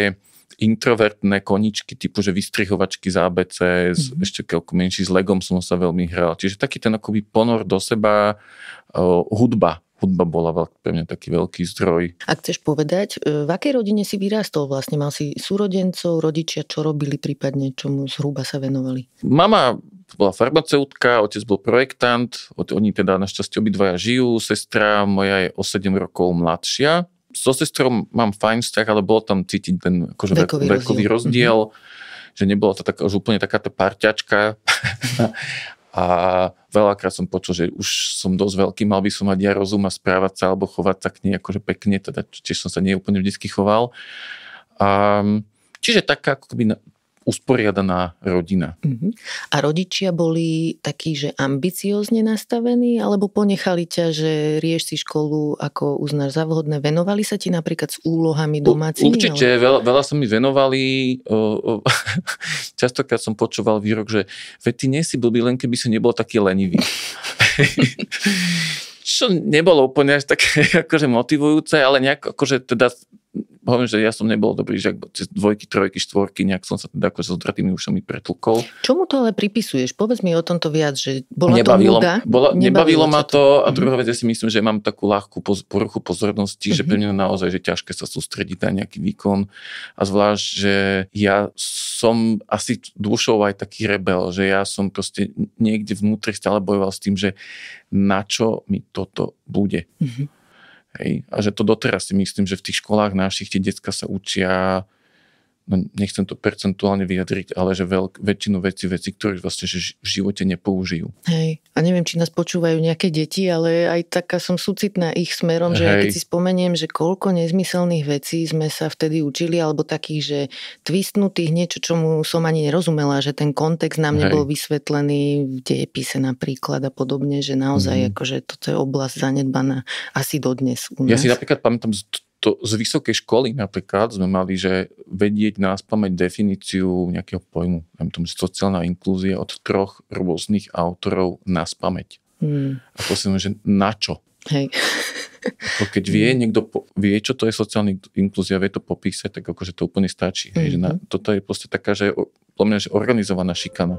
introvertné koničky typu, že vystrihovačky z ABC, mm-hmm. ešte keľko menší, s Legom som sa veľmi hral. Čiže taký ten akoby ponor do seba, uh, hudba hudba bola pre mňa taký veľký zdroj. A chceš povedať, e, v akej rodine si vyrástol vlastne? Mal si súrodencov, rodičia, čo robili prípadne, čomu zhruba sa venovali? Mama bola farmaceutka, otec bol projektant, oni teda našťastie obidvaja žijú, sestra moja je o 7 rokov mladšia. So sestrou mám fajn vzťah, ale bolo tam cítiť ten akože vekový, vekový rozdiel. rozdiel mm-hmm že nebola to tak, už úplne taká tá parťačka A veľakrát som počul, že už som dosť veľký, mal by som mať ja rozum a správať sa alebo chovať sa k nej akože pekne, teda tiež som sa neúplne úplne vždy choval. Um, čiže taká akoby usporiadaná rodina. Uh-huh. A rodičia boli takí, že ambiciozne nastavení, alebo ponechali ťa, že rieš si školu, ako uznáš za vhodné? Venovali sa ti napríklad s úlohami domácimi? Určite, ale... veľa, veľa sa mi venovali. častokrát som počúval výrok, že veď ty nie si blbý, len keby si nebol taký lenivý. čo nebolo úplne až také akože motivujúce, ale nejak akože teda hovorím, že ja som nebol dobrý, že cez dvojky, trojky, štvorky, nejak som sa teda ako so zdratými mi pretlkol. Čomu to ale pripisuješ? Povedz mi o tomto viac, že bola nebavilo, to nuda? Bola, nebavilo, nebavilo ma to, to a mhm. druhá vec, ja si myslím, že mám takú ľahkú poz, poruchu pozornosti, mm-hmm. že mhm. pre mňa naozaj, že ťažké sa sústrediť na nejaký výkon a zvlášť, že ja som asi dušou aj taký rebel, že ja som proste niekde vnútri stále bojoval s tým, že na čo mi toto bude. Mm-hmm Hej? A že to doteraz si myslím, že v tých školách našich tie detská sa učia no nechcem to percentuálne vyjadriť, ale že veľk, väčšinu vecí, veci, ktoré vlastne že v živote nepoužijú. Hej, a neviem, či nás počúvajú nejaké deti, ale aj taká som sucitná ich smerom, Hej. že keď si spomeniem, že koľko nezmyselných vecí sme sa vtedy učili, alebo takých, že twistnutých niečo, čomu som ani nerozumela, že ten kontext nám Hej. nebol vysvetlený v dejepise napríklad a podobne, že naozaj mm. akože toto je oblasť zanedbaná asi dodnes u nás. Ja si napríklad pamätám to z vysokej školy napríklad sme mali, že vedieť nás pamäť definíciu nejakého pojmu, neviem, tomu sociálna inklúzia od troch rôznych autorov na spameť. Hmm. A prosím, že na čo? Hej. Ako keď vie hmm. niekto, po, vie, čo to je sociálna inklúzia, vie to popísať, tak akože to úplne stačí. Mm-hmm. Hej, že na, hmm. toto je proste taká, že je, mňa, že organizovaná šikana.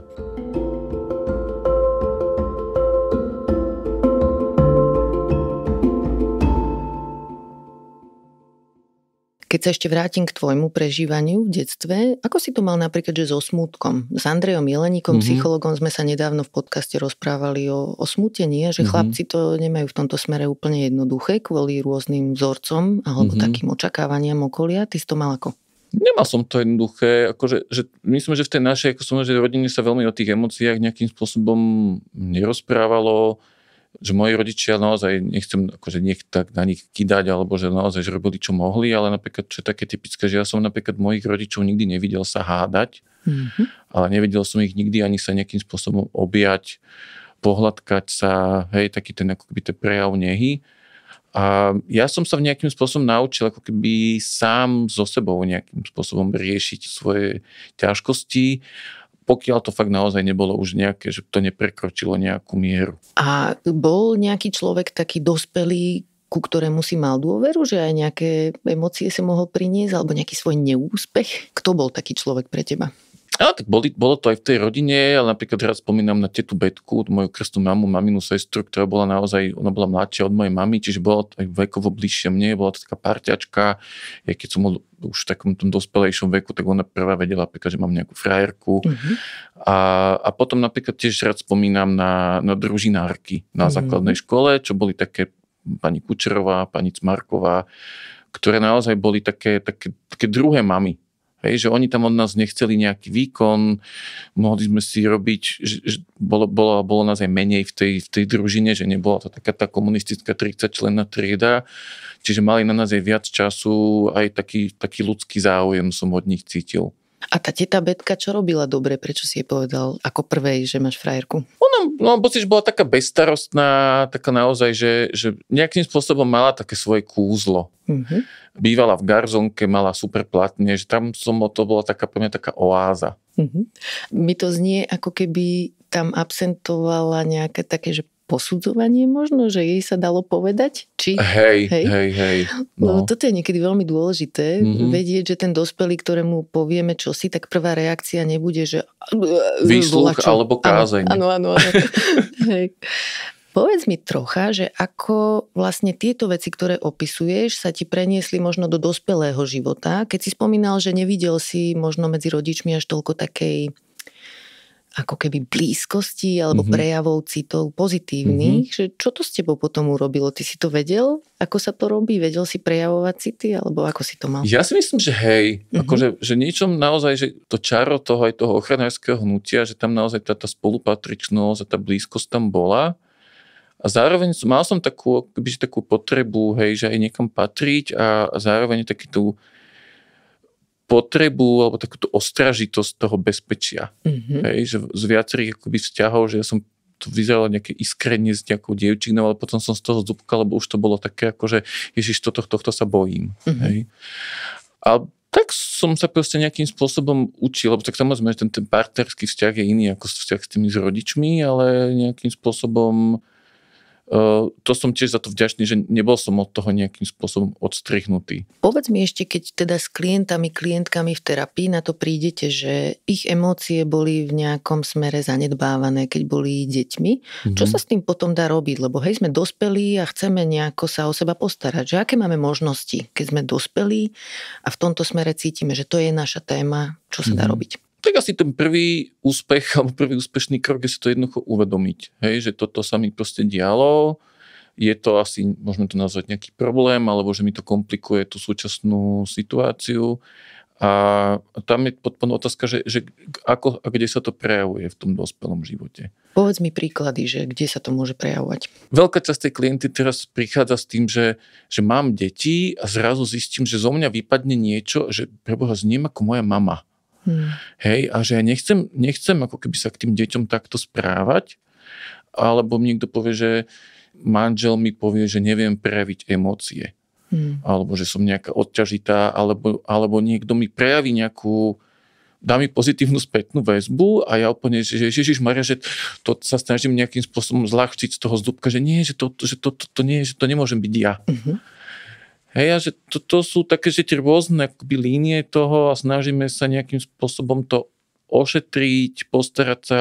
Keď sa ešte vrátim k tvojmu prežívaniu v detstve, ako si to mal napríklad, že so smútkom? S Andrejom Jeleníkom, mm-hmm. psychologom, sme sa nedávno v podcaste rozprávali o, o smútení, že mm-hmm. chlapci to nemajú v tomto smere úplne jednoduché kvôli rôznym vzorcom alebo mm-hmm. takým očakávaniam okolia. Ty si to mal ako? Nemal som to jednoduché, akože, že myslím, že v tej našej, ako som že rodine sa veľmi o tých emóciách nejakým spôsobom nerozprávalo že moji rodičia naozaj, nechcem akože niek tak na nich kidať, alebo že naozaj, že robili čo mohli, ale napríklad, čo je také typické, že ja som napríklad mojich rodičov nikdy nevidel sa hádať, mm-hmm. ale nevidel som ich nikdy ani sa nejakým spôsobom objať, pohľadkať sa, hej, taký ten ako keby ten prejav nehy. A ja som sa v nejakým spôsobom naučil ako keby sám so sebou nejakým spôsobom riešiť svoje ťažkosti pokiaľ to fakt naozaj nebolo už nejaké, že to neprekročilo nejakú mieru. A bol nejaký človek taký dospelý, ku ktorému si mal dôveru, že aj nejaké emócie si mohol priniesť, alebo nejaký svoj neúspech? Kto bol taký človek pre teba? A tak boli, bolo to aj v tej rodine, ale napríklad raz spomínam na tetu Betku, moju krstnú mamu, maminu sestru, ktorá bola naozaj, ona bola mladšia od mojej mamy, čiže bola aj vekovo bližšie mne, bola to taká parťačka, ja keď som bol už v takom tom dospelejšom veku, tak ona prvá vedela napríklad, že mám nejakú frajerku. Uh-huh. A, a potom napríklad tiež rád spomínam na, na družinárky na uh-huh. základnej škole, čo boli také pani Kučerová, pani Cmarková, ktoré naozaj boli také, také, také druhé mamy Hej, že oni tam od nás nechceli nejaký výkon, mohli sme si robiť, že, že bolo, bolo, bolo nás aj menej v tej, v tej družine, že nebola to taká tá komunistická 30 členná trieda, čiže mali na nás aj viac času, aj taký, taký ľudský záujem som od nich cítil. A tá teta Betka čo robila dobre? Prečo si jej povedal ako prvej, že máš frajerku? Ona, no, pocit, bola taká bezstarostná, taká naozaj, že, že nejakým spôsobom mala také svoje kúzlo. Mm-hmm. Bývala v Garzonke, mala super platne, že tam som, to bola taká, pre mňa taká oáza. Mm-hmm. Mi to znie, ako keby tam absentovala nejaké také, že posudzovanie možno, že jej sa dalo povedať? Či... Hej, hej, hej. hej. No. Lebo no. toto je niekedy veľmi dôležité, mm-hmm. vedieť, že ten dospelý, ktorému povieme čo si, tak prvá reakcia nebude, že... Výsluch alebo kázeň. Áno, áno, áno. Povedz mi trocha, že ako vlastne tieto veci, ktoré opisuješ, sa ti preniesli možno do dospelého života, keď si spomínal, že nevidel si možno medzi rodičmi až toľko takej ako keby blízkosti alebo mm-hmm. prejavov citov pozitívnych, mm-hmm. že čo to s tebou potom urobilo? Ty si to vedel, ako sa to robí? Vedel si prejavovať city alebo ako si to mal? Ja si myslím, že hej, mm-hmm. akože že niečom naozaj, že to čaro toho aj toho ochranárskeho hnutia, že tam naozaj tá, tá spolupatričnosť a tá blízkosť tam bola. A zároveň mal som takú, akoby, takú potrebu, hej, že aj niekam patriť a, a zároveň taký tú, potrebu alebo takúto ostražitosť toho bezpečia. Mm-hmm. Hej, že z viacerých akoby vzťahov, že ja som to vyzeralo nejaké iskrenie s nejakou dievčinou, ale potom som z toho zúbkal, lebo už to bolo také ako, že ježiš, toto, tohto sa bojím. Mm-hmm. Hej. A tak som sa proste nejakým spôsobom učil, lebo tak samozrejme, ten, ten partnerský vzťah je iný ako vzťah s tými s rodičmi, ale nejakým spôsobom Eh, to som tiež za to vďačný, že nebol som od toho nejakým spôsobom odstrihnutý. Povedz mi ešte, keď teda s klientami, klientkami v terapii na to prídete, že ich emócie boli v nejakom smere zanedbávané, keď boli deťmi, mm-hmm. čo mhm. sa s tým potom dá robiť? Lebo hej, sme dospelí a chceme nejako sa o seba postarať. Že aké máme možnosti, keď sme dospelí a v tomto smere cítime, že to je naša téma, čo sa mm-hmm. dá mhm. robiť? tak asi ten prvý úspech alebo prvý úspešný krok je si to jednoducho uvedomiť. Hej, že toto sa mi proste dialo, je to asi, môžeme to nazvať nejaký problém, alebo že mi to komplikuje tú súčasnú situáciu. A tam je podporná otázka, že, že ako a kde sa to prejavuje v tom dospelom živote. Povedz mi príklady, že kde sa to môže prejavovať. Veľká časť tej klienty teraz prichádza s tým, že, že mám deti a zrazu zistím, že zo mňa vypadne niečo, že preboha, znie ako moja mama. Mm. Hej, a že ja nechcem, nechcem ako keby sa k tým deťom takto správať, alebo mi niekto povie, že manžel mi povie, že neviem prejaviť emócie. Mm. Alebo že som nejaká odťažitá, alebo, alebo niekto mi prejaví nejakú dá mi pozitívnu spätnú väzbu a ja úplne, že Ježiš Maria, že to sa snažím nejakým spôsobom zľahčiť z toho zdúbka, že nie, že to, že to, to, to nie, že to nemôžem byť ja. Uh-huh. Hej, a že to, to sú také, že tie rôzne akoby línie toho a snažíme sa nejakým spôsobom to ošetriť, postarať sa.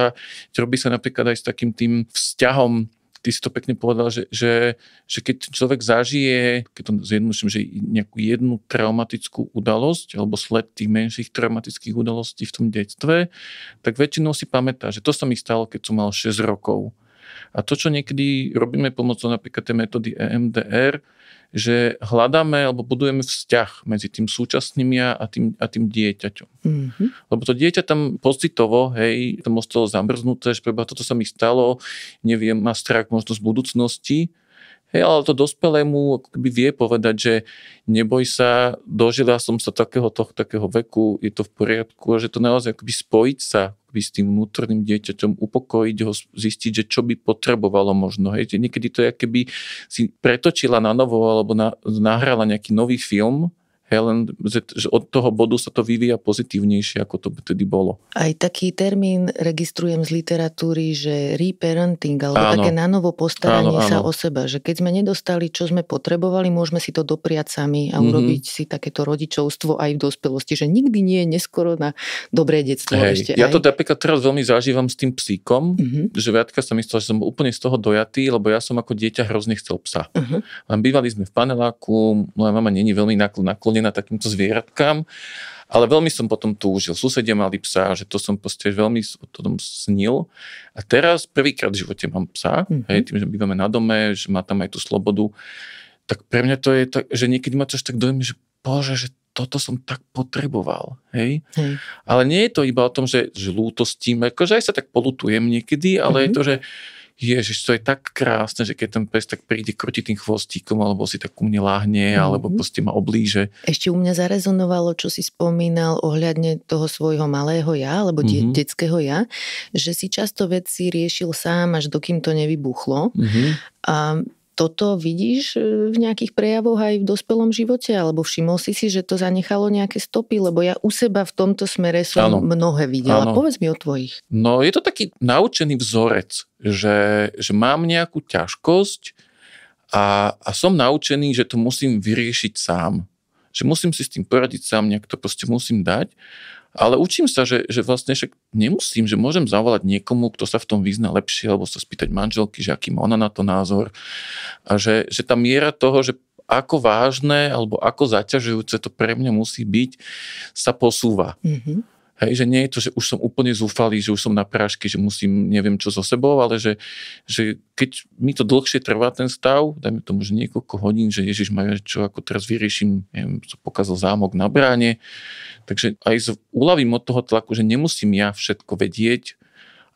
Robí sa napríklad aj s takým tým vzťahom ty si to pekne povedal, že, že, že keď človek zažije, keď to zjednoduším, že nejakú jednu traumatickú udalosť alebo sled tých menších traumatických udalostí v tom detstve, tak väčšinou si pamätá, že to sa mi stalo, keď som mal 6 rokov. A to, čo niekedy robíme pomocou napríklad tej metódy EMDR, že hľadáme alebo budujeme vzťah medzi tým súčasným ja a tým, a tým dieťaťom. Mm-hmm. Lebo to dieťa tam pocitovo, hej, tam ostalo zamrznuté, že preba toto sa mi stalo, neviem, má strach možno z budúcnosti, Hej, ale to dospelému by vie povedať, že neboj sa, dožila som sa takého, toho, takého veku, je to v poriadku a že to naozaj akoby spojiť sa akoby s tým vnútorným dieťaťom, upokojiť ho, zistiť, že čo by potrebovalo možno. Hej, niekedy to je, keby si pretočila na novo alebo na, nahrala nejaký nový film Hej, len že, od toho bodu sa to vyvíja pozitívnejšie, ako to vtedy bolo. Aj taký termín registrujem z literatúry, že reparenting, alebo áno. také nanovo postaranie áno, áno. sa o seba, že keď sme nedostali, čo sme potrebovali, môžeme si to dopriať sami a mm-hmm. urobiť si takéto rodičovstvo aj v dospelosti, že nikdy nie je neskoro na dobré detstvo. Hej, ešte ja aj. to napríklad teraz veľmi zažívam s tým psíkom, mm-hmm. že viatka som myslel, že som úplne z toho dojatý, lebo ja som ako dieťa hrozne chcel psa. Mm-hmm. Len bývali sme v paneláku, moja mama není veľmi naklonená naklonená takýmto zvieratkám. Ale veľmi som potom túžil. Susedia mali psa, že to som proste veľmi o tom snil. A teraz prvýkrát v živote mám psa, mm-hmm. hej, tým, že bývame na dome, že má tam aj tú slobodu. Tak pre mňa to je tak, že niekedy ma to až tak dojme, že bože, že toto som tak potreboval, hej? hej. Ale nie je to iba o tom, že, že tým, akože aj sa tak polutujem niekedy, ale mm-hmm. je mhm. to, že Ježiš, to je tak krásne, že keď ten pes tak príde krutiť tým chvostíkom, alebo si tak u mne láhne, mm-hmm. alebo proste ma oblíže. Ešte u mňa zarezonovalo, čo si spomínal ohľadne toho svojho malého ja, alebo mm-hmm. detského ja, že si často veci riešil sám, až dokým to nevybuchlo. Mm-hmm. A toto vidíš e, v nejakých prejavoch aj v dospelom živote? Alebo všimol si si, že to zanechalo nejaké stopy? Lebo ja u seba v tomto smere som ano. mnohé videla. Ano. Povedz mi o tvojich. No je to taký naučený vzorec, že, že mám nejakú ťažkosť a, a som naučený, že to musím vyriešiť sám. Že musím si s tým poradiť sám, nejak to proste musím dať. Ale učím sa, že, že vlastne však nemusím, že môžem zavolať niekomu, kto sa v tom vyzná lepšie, alebo sa spýtať manželky, že aký má ona na to názor. A že, že tá miera toho, že ako vážne alebo ako zaťažujúce to pre mňa musí byť, sa posúva. Mm-hmm. Hej, že nie je to, že už som úplne zúfalý, že už som na prášky, že musím neviem čo so sebou, ale že, že keď mi to dlhšie trvá ten stav, dajme tomu, že niekoľko hodín, že Ježiš majú čo ako teraz vyrieším, neviem, som pokazal zámok na bráne, takže aj z, uľavím od toho tlaku, že nemusím ja všetko vedieť,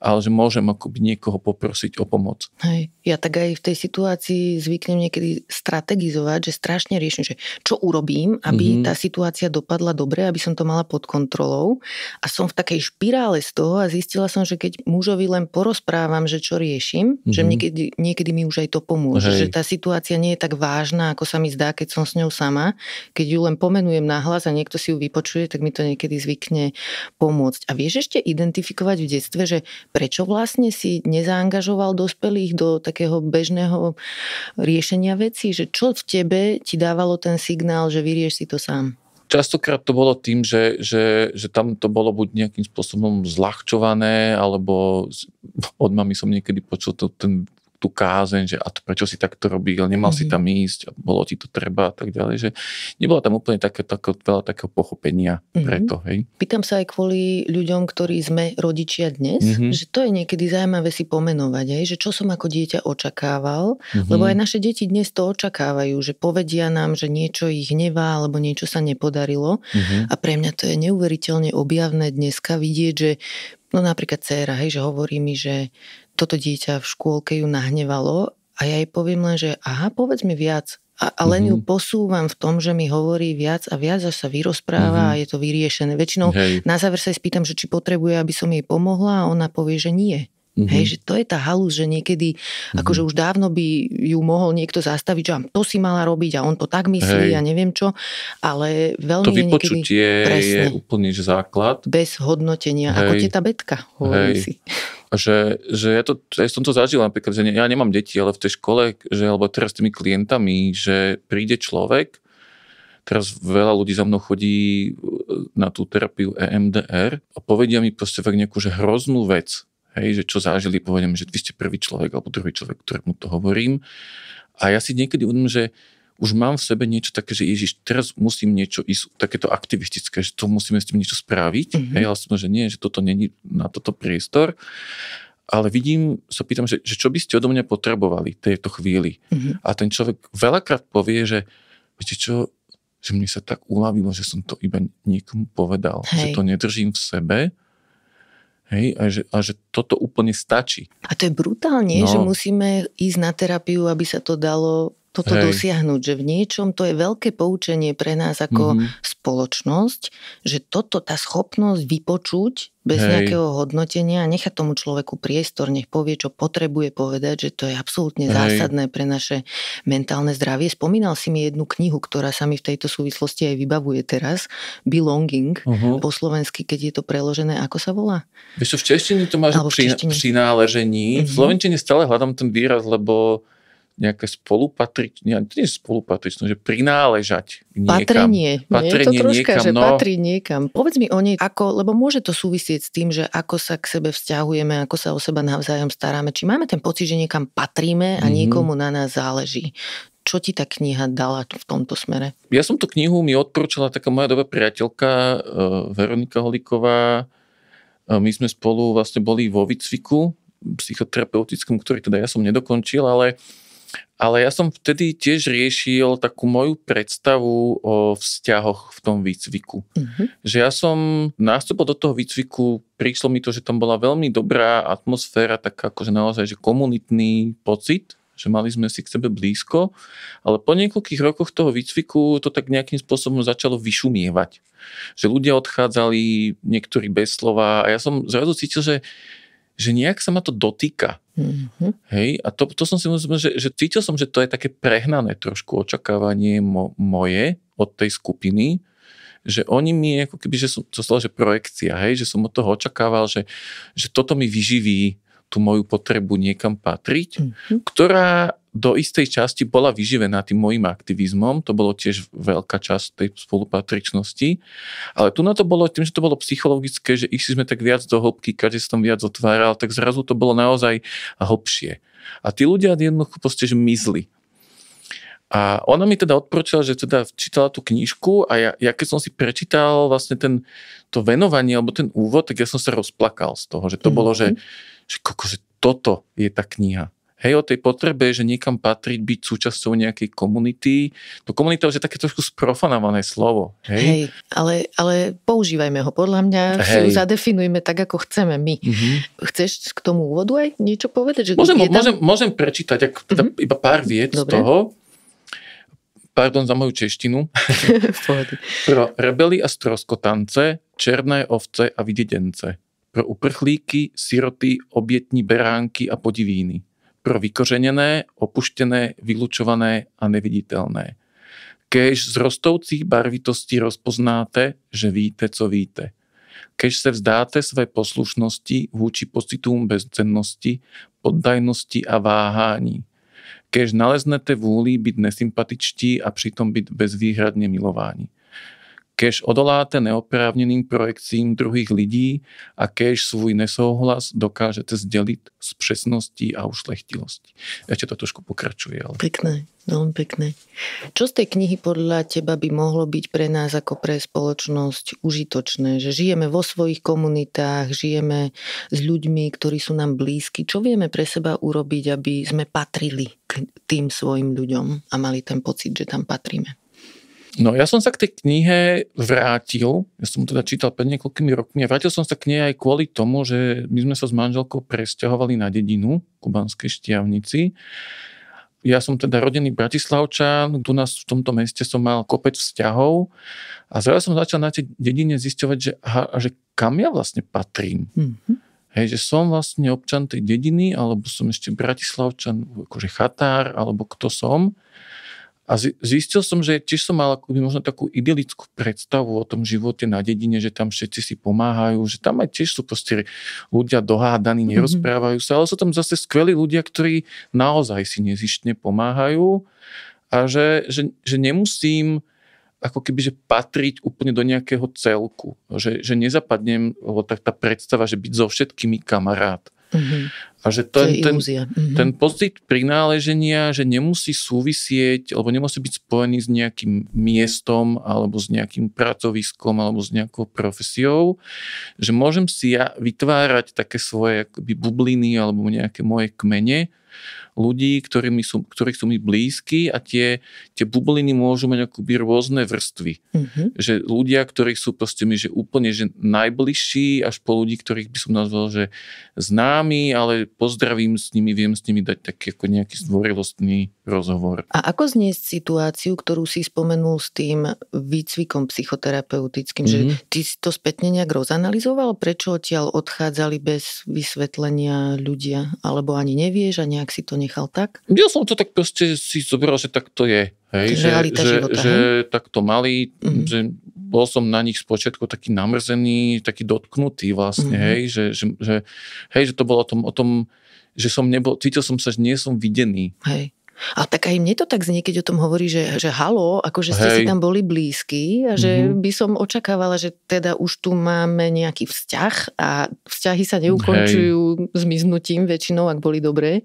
ale že môžem akoby niekoho poprosiť o pomoc. Hej. Ja tak aj v tej situácii zvyknem niekedy strategizovať, že strašne riešim, že čo urobím, aby mm-hmm. tá situácia dopadla dobre, aby som to mala pod kontrolou a som v takej špirále z toho a zistila som, že keď mužovi len porozprávam, že čo riešim, mm-hmm. že mhm. niekedy, niekedy mi už aj to pomôže, Hej. že tá situácia nie je tak vážna, ako sa mi zdá, keď som s ňou sama. Keď ju len pomenujem nahlas a niekto si ju vypočuje, tak mi to niekedy zvykne pomôcť. A vieš ešte identifikovať v detstve, že prečo vlastne si nezaangažoval dospelých do takého bežného riešenia vecí, že čo v tebe ti dávalo ten signál, že vyrieš si to sám? Častokrát to bolo tým, že, že, že tam to bolo buď nejakým spôsobom zľahčované, alebo od mami som niekedy počul to, ten tú kázeň, že a to, prečo si takto robil, nemal mm-hmm. si mhm. tam ísť, bolo ti to treba a tak ďalej, že nebolo tam úplne také, také, veľa takého pochopenia mm-hmm. to. Hej. Pýtam sa aj kvôli ľuďom, ktorí sme rodičia dnes, mm-hmm. že to je niekedy zaujímavé si pomenovať, hej, že čo som ako dieťa očakával, mm-hmm. lebo aj naše deti dnes to očakávajú, že povedia nám, že niečo ich hnevá alebo niečo sa nepodarilo mm-hmm. a pre mňa to je neuveriteľne objavné dneska vidieť, že No napríklad dcéra, hej, že hovorí mi, že toto dieťa v škôlke ju nahnevalo a ja jej poviem len, že aha, povedz mi viac. A, a len mm-hmm. ju mhm. posúvam v tom, že mi hovorí viac a viac, až sa vyrozpráva mm-hmm. a je to vyriešené. Väčšinou Hej. na záver sa jej spýtam, že či potrebuje, aby som jej pomohla a ona povie, že nie. Mm-hmm. Hej, že to je tá halus, že niekedy, mm-hmm. akože už dávno by ju mohol niekto zastaviť, že to si mala robiť a on to tak myslí Hej. a neviem čo, ale veľmi to je niekedy... je úplný základ. Bez hodnotenia, Hej. ako teta Betka, hovorím Hej. si že, že ja, to, ja som to zažil napríklad, že ja nemám deti, ale v tej škole, že, alebo teraz s tými klientami, že príde človek, teraz veľa ľudí za mnou chodí e, na tú terapiu EMDR a povedia mi proste fakt nejakú že hroznú vec, hej, že čo zažili, povedia mi, že vy ste prvý človek alebo druhý človek, ktorému to hovorím. A ja si niekedy uvedom, že už mám v sebe niečo také, že Ježiš, teraz musím niečo ísť, takéto aktivistické, že to musíme s tým niečo spraviť. Mm-hmm. Hej, ale som, že nie, že toto není na toto priestor. Ale vidím, sa pýtam, že, že čo by ste odo mňa potrebovali tejto chvíli. Mm-hmm. A ten človek veľakrát povie, že viete čo, že mne sa tak uľavilo, že som to iba niekomu povedal, Hej. že to nedržím v sebe. Hej, a že, a že toto úplne stačí. A to je brutálne, no. že musíme ísť na terapiu, aby sa to dalo toto Hej. dosiahnuť, že v niečom to je veľké poučenie pre nás ako mm-hmm. spoločnosť, že toto, tá schopnosť vypočuť bez Hej. nejakého hodnotenia a nechať tomu človeku priestor, nech povie, čo potrebuje povedať, že to je absolútne Hej. zásadné pre naše mentálne zdravie. Spomínal si mi jednu knihu, ktorá sa mi v tejto súvislosti aj vybavuje teraz, Belonging, uh-huh. po slovensky, keď je to preložené, ako sa volá? Vieš v češtine to máš pri, prináležení, uh-huh. v mhm. slovenčine stále hľadám ten výraz, lebo nejaké spolupatriť, nie, to nie je spolupatričnosť, že prináležať niekam. Patrenie. Patrenie nie, to troška, niekam, že no. patrí niekam. Povedz mi o nej, ako, lebo môže to súvisieť s tým, že ako sa k sebe vzťahujeme, ako sa o seba navzájom staráme. Či máme ten pocit, že niekam patríme a mm. niekomu na nás záleží. Čo ti tá kniha dala v tomto smere? Ja som tú knihu mi odporúčala taká moja dobrá priateľka e, Veronika Uh, My sme spolu vlastne boli vo výcviku psychoterapeutickom, ktorý teda ja som nedokončil, ale ale ja som vtedy tiež riešil takú moju predstavu o vzťahoch v tom výcviku. Uh-huh. Že ja som nástupol do toho výcviku, prišlo mi to, že tam bola veľmi dobrá atmosféra, taká akože naozaj, že komunitný pocit, že mali sme si k sebe blízko, ale po niekoľkých rokoch toho výcviku to tak nejakým spôsobom začalo vyšumievať. Že ľudia odchádzali, niektorí bez slova a ja som zrazu cítil, že že nejak sa ma to dotýka. Mm-hmm. Hej, a to, to som si myslel, že, že cítil som, že to je také prehnané trošku očakávanie mo, moje od tej skupiny, že oni mi ako keby, že som, to stalo, že projekcia, hej, že som od toho očakával, že, že toto mi vyživí tú moju potrebu niekam patriť, mm-hmm. ktorá do istej časti bola vyživená tým môjim aktivizmom, to bolo tiež veľká časť tej spolupatričnosti, ale tu na to bolo tým, že to bolo psychologické, že išli sme tak viac do hĺbky, sa som viac otváral, tak zrazu to bolo naozaj hlbšie. A tí ľudia jednoducho proste, že mizli. A ona mi teda odporúčala, že teda čítala tú knižku a ja, ja keď som si prečítal vlastne ten, to venovanie alebo ten úvod, tak ja som sa rozplakal z toho, že to mm-hmm. bolo, že, mhm. že, koko, že toto je tá kniha. Hej, o tej potrebe, že niekam patriť, byť súčasťou nejakej komunity. To no, komunita už je také trošku sprofanované slovo. Hej, hej ale, ale používajme ho. Podľa mňa hej. ju zadefinujme tak, ako chceme my. Mm-hmm. Chceš k tomu úvodu aj niečo povedať? Že môžem, tam... môžem, môžem prečítať ak, teda mm-hmm. iba pár viet Dobre. z toho. Pardon za moju češtinu. Pro rebeli a stroskotance, černé ovce a videdence. Pro uprchlíky, siroty, obietní beránky a podivíny pro vykořenené, opuštené, vylučované a neviditeľné. Kež z rostoucích barvitostí rozpoznáte, že víte, co víte. Kež se vzdáte své poslušnosti vúči pocitům bezcennosti, poddajnosti a váhání. Kež naleznete vúli byť nesympatičtí a přitom byť bezvýhradne milováni. Kež odoláte neoprávneným projekcím druhých lidí a kež svůj nesouhlas dokážete zdeliť s přesností a ušlechtilosti. Ešte to trošku pokračuje. Ale... Pekné, veľmi pekné. Čo z tej knihy podľa teba by mohlo byť pre nás ako pre spoločnosť užitočné? Že žijeme vo svojich komunitách, žijeme s ľuďmi, ktorí sú nám blízki. Čo vieme pre seba urobiť, aby sme patrili k tým svojim ľuďom a mali ten pocit, že tam patríme? No ja som sa k tej knihe vrátil, ja som teda čítal pred niekoľkými rokmi a vrátil som sa k nej aj kvôli tomu, že my sme sa s manželkou presťahovali na dedinu kubanskej štiavnici. Ja som teda rodený bratislavčan, tu nás v tomto meste som mal kopec vzťahov a zrazu som začal na tej dedine zisťovať, že, aha, že kam ja vlastne patrím. Mm-hmm. Hej, že som vlastne občan tej dediny, alebo som ešte bratislavčan, akože chatár, alebo kto som. A zistil som, že tiež som mal akoby možno takú idylickú predstavu o tom živote na dedine, že tam všetci si pomáhajú, že tam aj tiež sú proste ľudia dohádaní, mhm. nerozprávajú sa, ale sú tam zase skvelí ľudia, ktorí naozaj si nezištne pomáhajú a že, že, že nemusím ako keby, že patriť úplne do nejakého celku. Že, že nezapadnem, lebo tak tá predstava, že byť so všetkými kamarát. Mm-hmm. A že ten, ten, mm-hmm. ten pocit prináleženia, že nemusí súvisieť, alebo nemusí byť spojený s nejakým miestom, alebo s nejakým pracoviskom, alebo s nejakou profesiou, že môžem si ja vytvárať také svoje akoby bubliny, alebo nejaké moje kmene, ľudí, ktorými sú, ktorí sú mi blízki a tie, tie bubliny môžu mať akoby rôzne vrstvy. Mm-hmm. Že ľudia, ktorí sú proste mi že úplne že najbližší, až po ľudí, ktorých by som nazval, že známi, ale pozdravím s nimi, viem s nimi dať taký ako nejaký zdvorilostný rozhovor. A ako zniesť situáciu, ktorú si spomenul s tým výcvikom psychoterapeutickým, mm-hmm. že mhm. ty si to spätne nejak rozanalizoval, prečo odtiaľ odchádzali bez vysvetlenia ľudia, alebo ani nevieš a nejak si to nechal tak? Ja som to tak proste si zobral, že tak to je. Hej, že, že, života, že že tak to mali, mm-hmm. že bol som na nich spočiatku taký namrzený, taký dotknutý vlastne, mm-hmm. hej, že, že, že, hej, že to bolo o tom, o tom, že som nebol, cítil som sa, že nie som videný. Hej. A tak aj mne to tak znie, keď o tom hovorí, že, že halo, akože ste Hej. si tam boli blízky a že mm-hmm. by som očakávala, že teda už tu máme nejaký vzťah a vzťahy sa neukončujú Hej. zmiznutím väčšinou, ak boli dobré.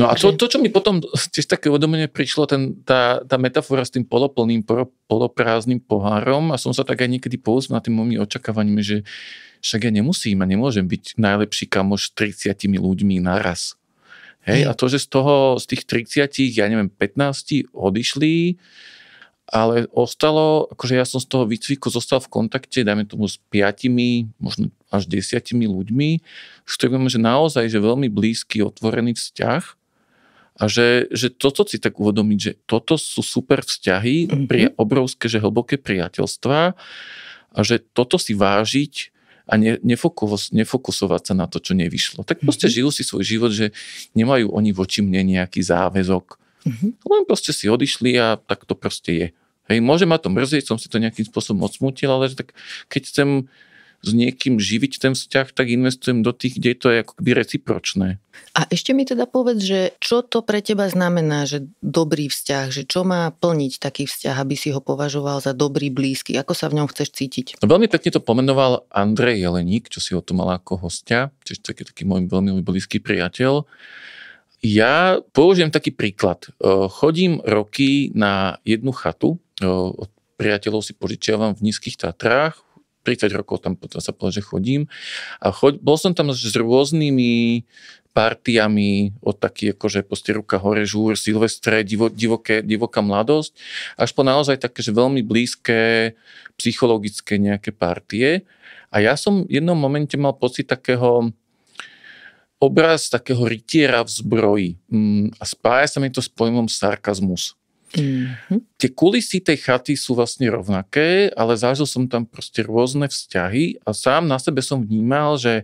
No a to, že... to čo mi potom tiež také uvedomenie prišlo, ten, tá, tá metafora s tým poloplným, poloprázdnym pohárom a som sa tak aj niekedy pouzval na tým mojimi očakávaniami, že však ja nemusím a nemôžem byť najlepší kamoš 30 ľuďmi naraz. Hej, mm. a to, že z toho, z tých 30, ja neviem, 15 odišli, ale ostalo, akože ja som z toho výcviku zostal v kontakte, dajme tomu s piatimi, možno až desiatimi ľuďmi, s ktorými že naozaj, že veľmi blízky, otvorený vzťah a že, že toto si tak uvedomiť, že toto sú super vzťahy, mm-hmm. pri, obrovské, že hlboké priateľstvá a že toto si vážiť a ne, nefokus, nefokusovať sa na to, čo nevyšlo. Tak proste mm-hmm. žijú si svoj život, že nemajú oni voči mne nejaký záväzok. Mm-hmm. Len proste si odišli a tak to proste je. Hej, môže ma to mrzieť, som si to nejakým spôsobom odsmútil, ale že tak keď chcem s niekým živiť ten vzťah, tak investujem do tých, kde to je ako keby recipročné. A ešte mi teda povedz, že čo to pre teba znamená, že dobrý vzťah, že čo má plniť taký vzťah, aby si ho považoval za dobrý, blízky, ako sa v ňom chceš cítiť? No veľmi pekne to pomenoval Andrej Jeleník, čo si o tom mal ako hostia, čiže taký, taký môj veľmi blízky priateľ. Ja použijem taký príklad. E, chodím roky na jednu chatu, e, od priateľov si požičiavam v Nízkych Tatrách, 30 rokov tam potom sa povedal, že chodím. A choď, bol som tam s rôznymi partiami od takých akože proste ruka hore, žúr, silvestre, divo, divoké, divoká mladosť, až po naozaj také, že veľmi blízke psychologické nejaké partie. A ja som v jednom momente mal pocit takého obraz takého rytiera v zbroji. Mm, a spája sa mi to s pojmom sarkazmus. Mm-hmm. Tie kulisy tej chaty sú vlastne rovnaké, ale zažil som tam proste rôzne vzťahy a sám na sebe som vnímal, že,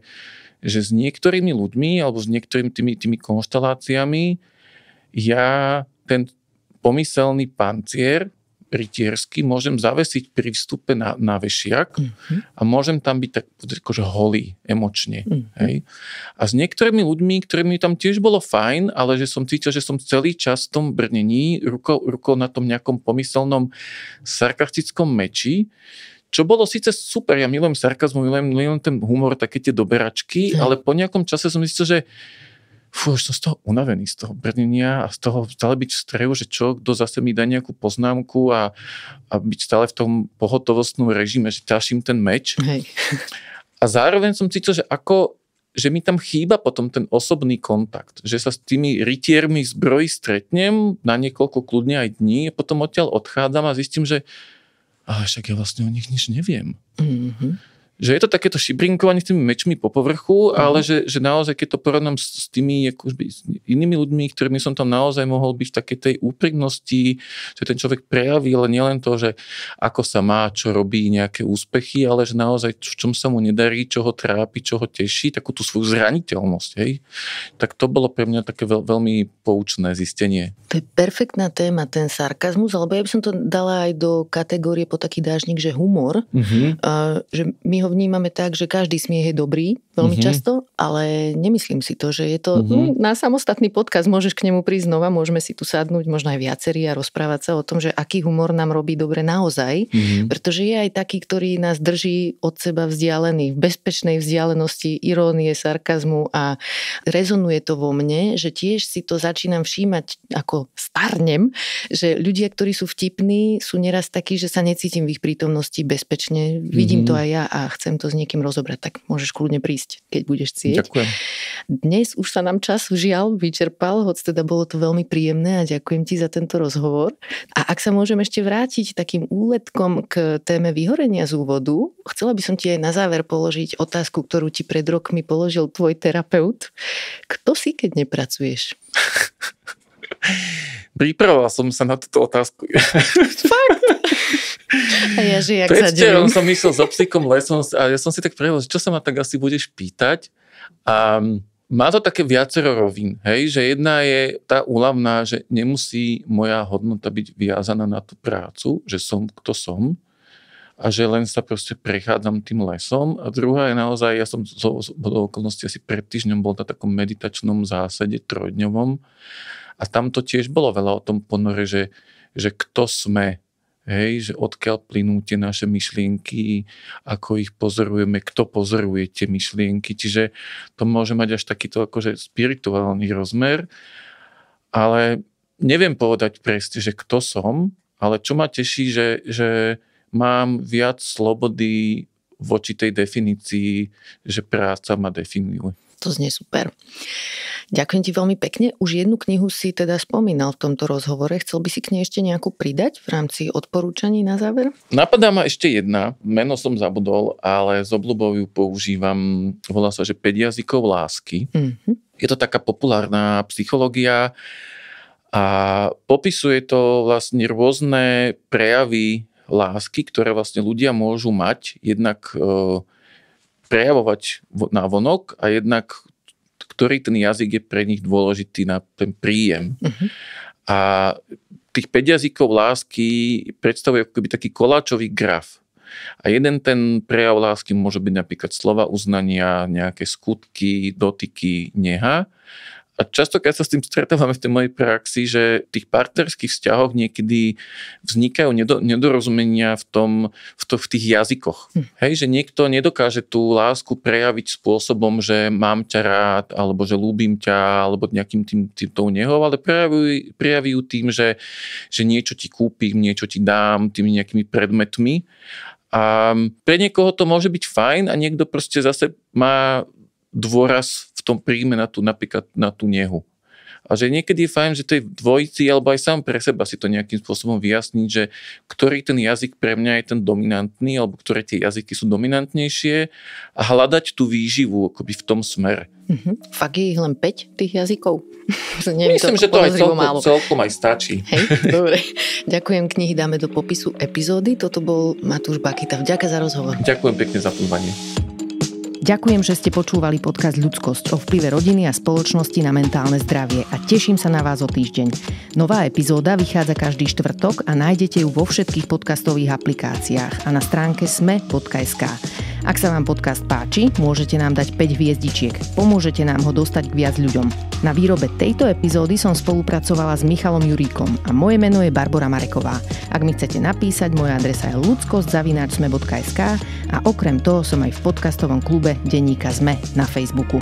že s niektorými ľuďmi alebo s niektorými tými, tými konšteláciami ja ten pomyselný pancier pritiersky, môžem zavesiť pri vstupe na, na vešiak mm-hmm. a môžem tam byť tak akože holý emočne. Mm-hmm. Hej? A s niektorými ľuďmi, ktorými tam tiež bolo fajn, ale že som cítil, že som celý čas v tom brnení, rukou, rukou na tom nejakom pomyselnom sarkastickom meči, čo bolo síce super, ja milujem sarkazmu, milujem, milujem ten humor, také tie doberačky, mm. ale po nejakom čase som zistil, že fú, už som z toho unavený, z toho brnenia a z toho stále byť v strehu, že čo, kto zase mi dá nejakú poznámku a, a byť stále v tom pohotovostnom režime, že ťaším ten meč. Hej. A zároveň som cítil, že ako že mi tam chýba potom ten osobný kontakt, že sa s tými rytiermi zbroji stretnem na niekoľko kľudne aj dní a potom odtiaľ odchádzam a zistím, že však ja vlastne o nich nič neviem. Mm-hmm že je to takéto šibrinkovanie s tými mečmi po povrchu, mm. ale že, že naozaj, keď to porovnám s, s tými akoby, s inými ľuďmi, ktorými som tam naozaj mohol byť v takej tej úprimnosti, že ten človek prejavil nielen to, že ako sa má, čo robí, nejaké úspechy, ale že naozaj v čom sa mu nedarí, čo ho trápi, čo ho teší, takú tú svoju zraniteľnosť. Hej? Tak to bolo pre mňa také veľ, veľmi poučné zistenie. To je perfektná téma, ten sarkazmus, alebo ja by som to dala aj do kategórie po taký dážnik, že humor, mm-hmm. uh, že my ho vnímame tak, že každý smiech je dobrý, veľmi mm-hmm. často, ale nemyslím si to, že je to mm-hmm. na samostatný podcast, môžeš k nemu prísť znova, môžeme si tu sadnúť, možno aj viacerí a rozprávať sa o tom, že aký humor nám robí dobre naozaj, mm-hmm. pretože je aj taký, ktorý nás drží od seba vzdialený, v bezpečnej vzdialenosti irónie, sarkazmu a rezonuje to vo mne, že tiež si to začínam všímať ako starnem, že ľudia, ktorí sú vtipní, sú neraz takí, že sa necítim v ich prítomnosti bezpečne. Mm-hmm. Vidím to mhm. aj ja a chcem to s niekým rozobrať, tak môžeš kľudne prísť, keď budeš cieť. Ďakujem. Dnes už sa nám čas žiaľ vyčerpal, hoď teda bolo to veľmi príjemné a ďakujem ti za tento rozhovor. A ak sa môžem ešte vrátiť takým úletkom k téme vyhorenia z úvodu, chcela by som ti aj na záver položiť otázku, ktorú ti pred rokmi položil tvoj terapeut. Kto si, keď nepracuješ? Pripravoval som sa na túto otázku. Fakt? Ježi, jak Predvčerom som išiel s obsíkom lesom a ja som si tak prejel, čo sa ma tak asi budeš pýtať. A mm, má to také viacero rovín, hej, že jedna je tá úlavná, že nemusí moja hodnota byť viazaná na tú prácu, že som kto som a že len sa proste prechádzam tým lesom. A druhá je naozaj, ja som z do okolnosti asi pred týždňom bol na takom meditačnom zásade trojdňovom a tam to tiež bolo veľa o tom ponore, že, že kto sme, Hej, že odkiaľ plynú tie naše myšlienky, ako ich pozorujeme, kto pozoruje tie myšlienky. Čiže to môže mať až takýto akože spirituálny rozmer, ale neviem povedať presne, že kto som, ale čo ma teší, že, že mám viac slobody voči tej definícii, že práca ma definuje. To znie super. Ďakujem ti veľmi pekne. Už jednu knihu si teda spomínal v tomto rozhovore. Chcel by si k nej ešte nejakú pridať v rámci odporúčaní na záver? Napadá ma ešte jedna. Meno som zabudol, ale z obľubou ju používam. Volá sa, že 5 jazykov lásky. Mm-hmm. Je to taká populárna psychológia a popisuje to vlastne rôzne prejavy lásky, ktoré vlastne ľudia môžu mať. Jednak e, prejavovať na vonok a jednak ktorý ten jazyk je pre nich dôležitý na ten príjem. Uh-huh. A tých 5 jazykov lásky predstavuje keby taký koláčový graf. A jeden ten prejav lásky môže byť napríklad slova uznania, nejaké skutky, dotyky, neha. A keď sa s tým stretávame v tej mojej praxi, že v tých partnerských vzťahoch niekedy vznikajú nedorozumenia v, tom, v, to, v tých jazykoch. Hm. Hej, že niekto nedokáže tú lásku prejaviť spôsobom, že mám ťa rád, alebo že ľúbim ťa, alebo nejakým tým, tým tou nehou, ale prejavujú, prejavujú tým, že, že niečo ti kúpim, niečo ti dám, tými nejakými predmetmi. A pre niekoho to môže byť fajn a niekto proste zase má dôraz v tom príjme na tú, napríklad na tú nehu. A že niekedy je fajn, že tej dvojici alebo aj sám pre seba si to nejakým spôsobom vyjasniť, že ktorý ten jazyk pre mňa je ten dominantný alebo ktoré tie jazyky sú dominantnejšie a hľadať tú výživu akoby v tom smere. Mm-hmm. Fakt je ich len 5 tých jazykov. Myslím, to, že to aj celkom, málo. celkom aj stačí. Hej, dobre. Ďakujem, knihy dáme do popisu epizódy. Toto bol Matúš Bakita. Vďaka za rozhovor. Ďakujem pekne za pozvanie. Ďakujem, že ste počúvali podcast Ľudskosť o vplyve rodiny a spoločnosti na mentálne zdravie a teším sa na vás o týždeň. Nová epizóda vychádza každý štvrtok a nájdete ju vo všetkých podcastových aplikáciách a na stránke sme.sk. Ak sa vám podcast páči, môžete nám dať 5 hviezdičiek. Pomôžete nám ho dostať k viac ľuďom. Na výrobe tejto epizódy som spolupracovala s Michalom Juríkom a moje meno je Barbara Mareková. Ak mi chcete napísať, moja adresa je ludskostzavináčsme.sk a okrem toho som aj v podcastovom klube Denníka Zme na Facebooku.